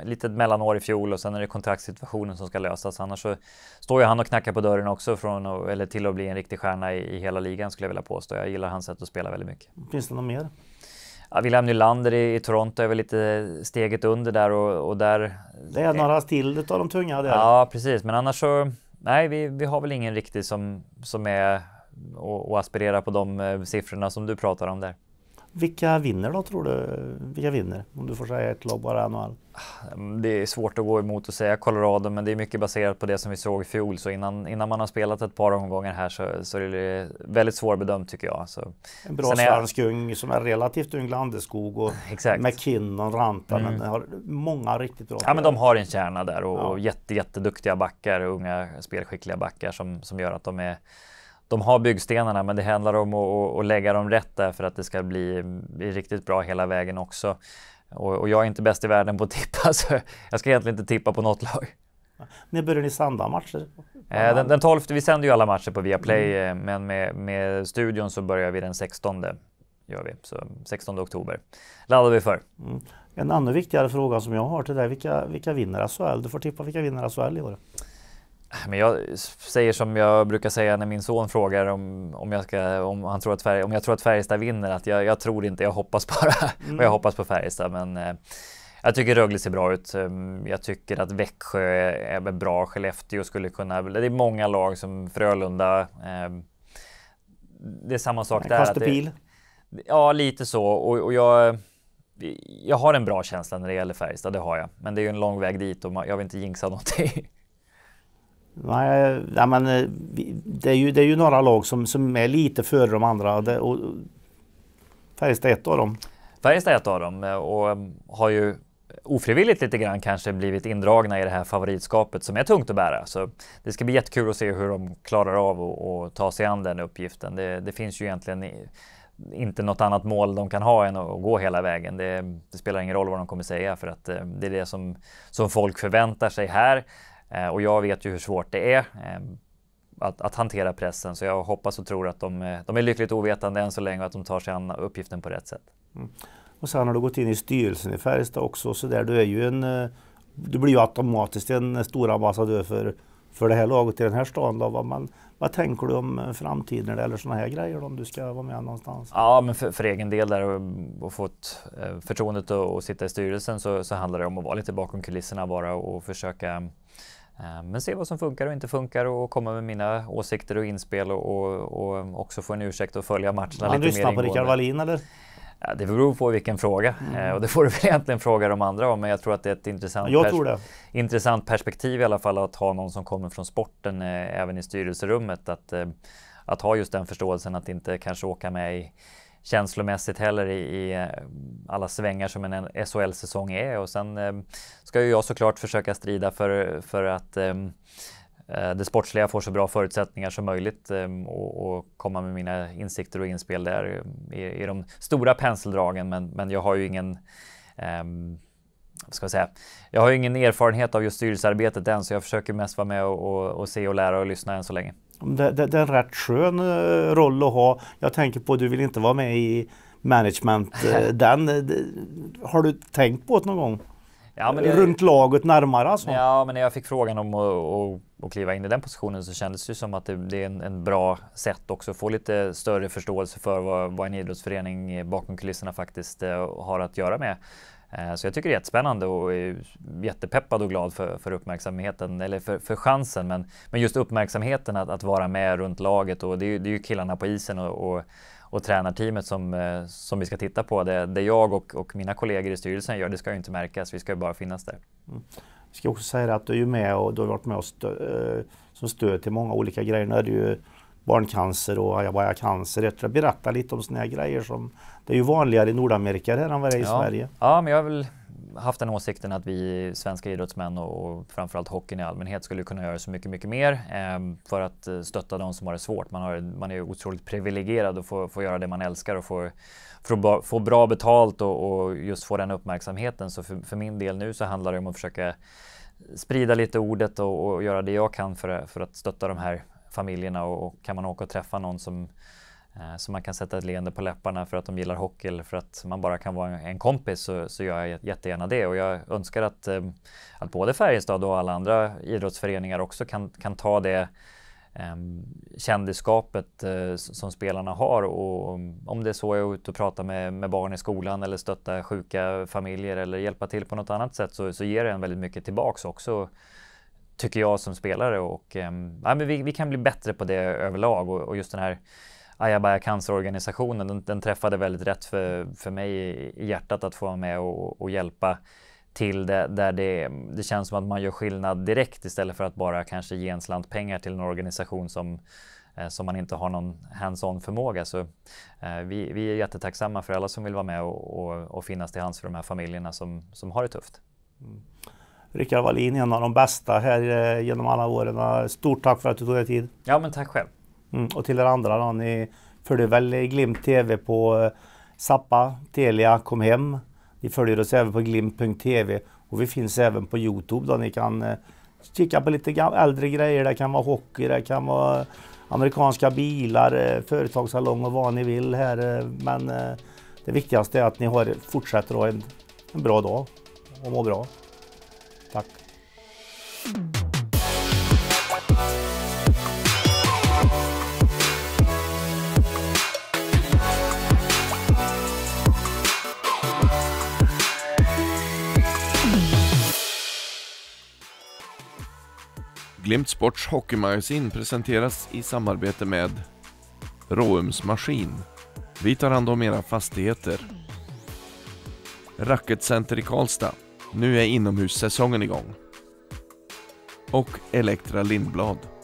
litet mellanår i fjol och sen är det kontraktssituationen som ska lösas. Annars så står ju han och knackar på dörren också från, eller till att bli en riktig stjärna i, i hela ligan skulle jag vilja påstå. Jag gillar hans sätt att spela väldigt mycket. Finns det något mer? Ja, William Nylander i, i Toronto är väl lite steget under där och, och där... Det är några till av de tunga där. Ja, precis. Men annars så... Nej, vi, vi har väl ingen riktig som, som är och, och aspirerar på de eh, siffrorna som du pratar om där. Vilka vinner då tror du? Vilka vinner? Om du får säga ett lag bara NHL. Det är svårt att gå emot och säga Colorado, men det är mycket baserat på det som vi såg i fjol. Så innan, innan man har spelat ett par omgångar här så, så är det väldigt svårbedömt tycker jag. Så. En bra svensk ung som är relativt ung, Landeskog och exakt. McKinnon, Ranta, mm. men har många riktigt bra. Ja, men de har en kärna där och, ja. och jätte, jätteduktiga backar, unga spelskickliga backar som, som gör att de är de har byggstenarna men det handlar om att, att lägga dem rätt där för att det ska bli, bli riktigt bra hela vägen också. Och, och, jag är inte bäst i världen på att tippa så jag ska egentligen inte tippa på något lag. När börjar ni sända matcher? Eh, den, den 12, vi sänder ju alla matcher på Viaplay mm. Eh, men med, med studion så börjar vi den 16. Gör vi, så 16 oktober laddar vi för. Mm. En annan viktigare fråga som jag har till dig, vilka, vilka vinner SHL? Du får tippa vilka vinner SHL i år. Men jag säger som jag brukar säga när min son frågar om, om, jag, ska, om, han tror att Färg, om jag tror att Färjestad vinner, att jag, jag, tror inte, jag hoppas bara. Mm. och jag hoppas på Färjestad. Men eh, jag tycker Rögle ser bra ut. Ehm, jag tycker att Växjö är bra. Skellefteå skulle kunna... Det är många lag som Frölunda. Eh, det är samma sak där. Kastepil? Ja, lite så. Och, och jag jag har en bra känsla när det gäller Färjestad, det har jag. Men det är ju en lång väg dit och jag vill inte jinxa någonting. Nej, nej, men eh, det är, ju, det är ju några lag som, som är lite före de andra. Färjestad är ett av dem. Färjestad är ett av dem eh, och eh, har ju ofrivilligt lite grann kanske blivit indragna i det här favoritskapet som är tungt att bära. Så det ska bli jättekul att se hur de klarar av att ta sig an den uppgiften. Det, det finns ju egentligen inte något annat mål de kan ha än att gå hela vägen. Det, det, spelar ingen roll vad de kommer säga för att det är det som, som folk förväntar sig här. Eh, och jag vet ju hur svårt det är eh, att, att, hantera pressen så jag hoppas och tror att de, eh, de är lyckligt ovetande än så länge och att de tar sig an uppgiften på rätt sätt. Mm. Och sen har du gått in i styrelsen i Färjestad också så där du är ju en, du blir ju automatiskt en stor ambassadör för, för det här laget i den här staden. Då. Vad, man, vad tänker du om framtiden när det gäller sådana här grejer då, om du ska vara med någonstans? Ja, men för, för egen del där och, och få förtroendet att sitta i styrelsen så, så handlar det om att vara lite bakom kulisserna bara och försöka Eh, men se vad som funkar och inte funkar och komma med mina åsikter och inspel och, och, och också få en ursäkt att följa matcherna Han lite mer ingående. Han lyssnar på Rickard Wallin eller? Ja, det beror på vilken fråga eh, mm. och det får du väl egentligen fråga de andra om men jag tror att det är ett intressant, pers intressant perspektiv i alla fall att ha någon som kommer från sporten eh, även i styrelserummet. Att, eh, att ha just den förståelsen att inte kanske åka med i känslomässigt heller i, i eh, alla svängar som en SHL-säsong är. Och sen eh, ska ju jag såklart försöka strida för, för att eh, eh det sportsliga får så bra förutsättningar som möjligt eh, och, och, komma med mina insikter och inspel där i, i de stora penseldragen. Men, men jag har ju ingen ehm, ska jag, säga. jag har ju ingen erfarenhet av just styrelsearbetet än så jag försöker mest vara med och, och, och se och lära och lyssna än så länge. Det, det, det, är en rätt skön eh, roll att ha. Jag tänker på, att du vill inte vara med i management. Eh, den, eh, har du tänkt på det någon gång? Ja, det, Runt laget närmare alltså? Ja, men när jag fick frågan om att, att, kliva in i den positionen så kändes det som att det, det är en, en, bra sätt också att få lite större förståelse för vad, vad en idrottsförening bakom kulisserna faktiskt har att göra med. Eh, så jag tycker det är jättespännande och är jättepeppad och glad för, för uppmärksamheten, eller för, för chansen. Men, men just uppmärksamheten att, att vara med runt laget och det är, det är ju killarna på isen och, och, och tränarteamet som, eh, som vi ska titta på. Det, det jag och, och mina kollegor i styrelsen gör, det ska ju inte märkas. Vi ska ju bara finnas där. Jag mm. ska också säga att du är med och du har varit med och stö eh, som stöd till många olika grejer. Nu är det ju barncancer och ajabaja-cancer Berätta lite om sådana här grejer som det är ju vanligare i Nordamerika här än vad det är i ja. Sverige. Ja, men jag har väl haft den åsikten att vi svenska idrottsmän och, och framförallt hockeyn i allmänhet skulle kunna göra så mycket, mycket mer eh, för att eh, stötta de som har det svårt. Man, har, man är otroligt privilegierad att få får göra det man älskar och få får, får bra betalt och, och, just få den uppmärksamheten. Så för, för min del nu så handlar det om att försöka sprida lite ordet och, och, göra det jag kan för, för att stötta de här familjerna och, och kan man åka och träffa någon som eh, så man kan sätta ett leende på läpparna för att de gillar hockey eller för att man bara kan vara en kompis så, så gör jag jättegärna det. Och jag önskar att, eh, att både Färjestad och alla andra idrottsföreningar också kan, kan ta det eh, kändiskapet eh, som spelarna har. Och om det är så jag är ute och pratar med, med barn i skolan eller stötta sjuka familjer eller hjälpa till på något annat sätt så, så ger det en väldigt mycket tillbaks också tycker jag som spelare. Och, eh, ja, men vi, vi, kan bli bättre på det överlag och, och just den här Ayabaya cancerorganisationen, den, den, träffade väldigt rätt för, för mig i hjärtat att få vara med och, och hjälpa till det, där det, det känns som att man gör skillnad direkt istället för att bara kanske ge en slant pengar till en organisation som, eh, som man inte har någon hands-on förmåga. Så, eh, vi, vi är jättetacksamma för alla som vill vara med och, och, och finnas till hands för de här familjerna som, som har det tufft. Mm. Rickard Wallin, en av de bästa här eh, genom alla åren. Stort tack för att du tog dig tid. Ja, men tack själv. Mm. Och till er andra då, ni följer väl Glimt TV på eh, Zappa, Telia, kom hem. Ni följer oss även på glimt.tv och vi finns även på Youtube då. ni kan eh, kika på lite äldre grejer. Det kan vara hockey, det kan vara amerikanska bilar, företagssalong och vad ni vill här. Men det viktigaste är att ni har, fortsätter att ha en, en bra dag och må bra. Tack. Glimt Sports hockeymagasin presenteras i samarbete med Råums Maskin. Vi tar hand om era fastigheter. Racketcenter i Karlstad nu är inomhussäsongen igång. Och Elektra Lindblad.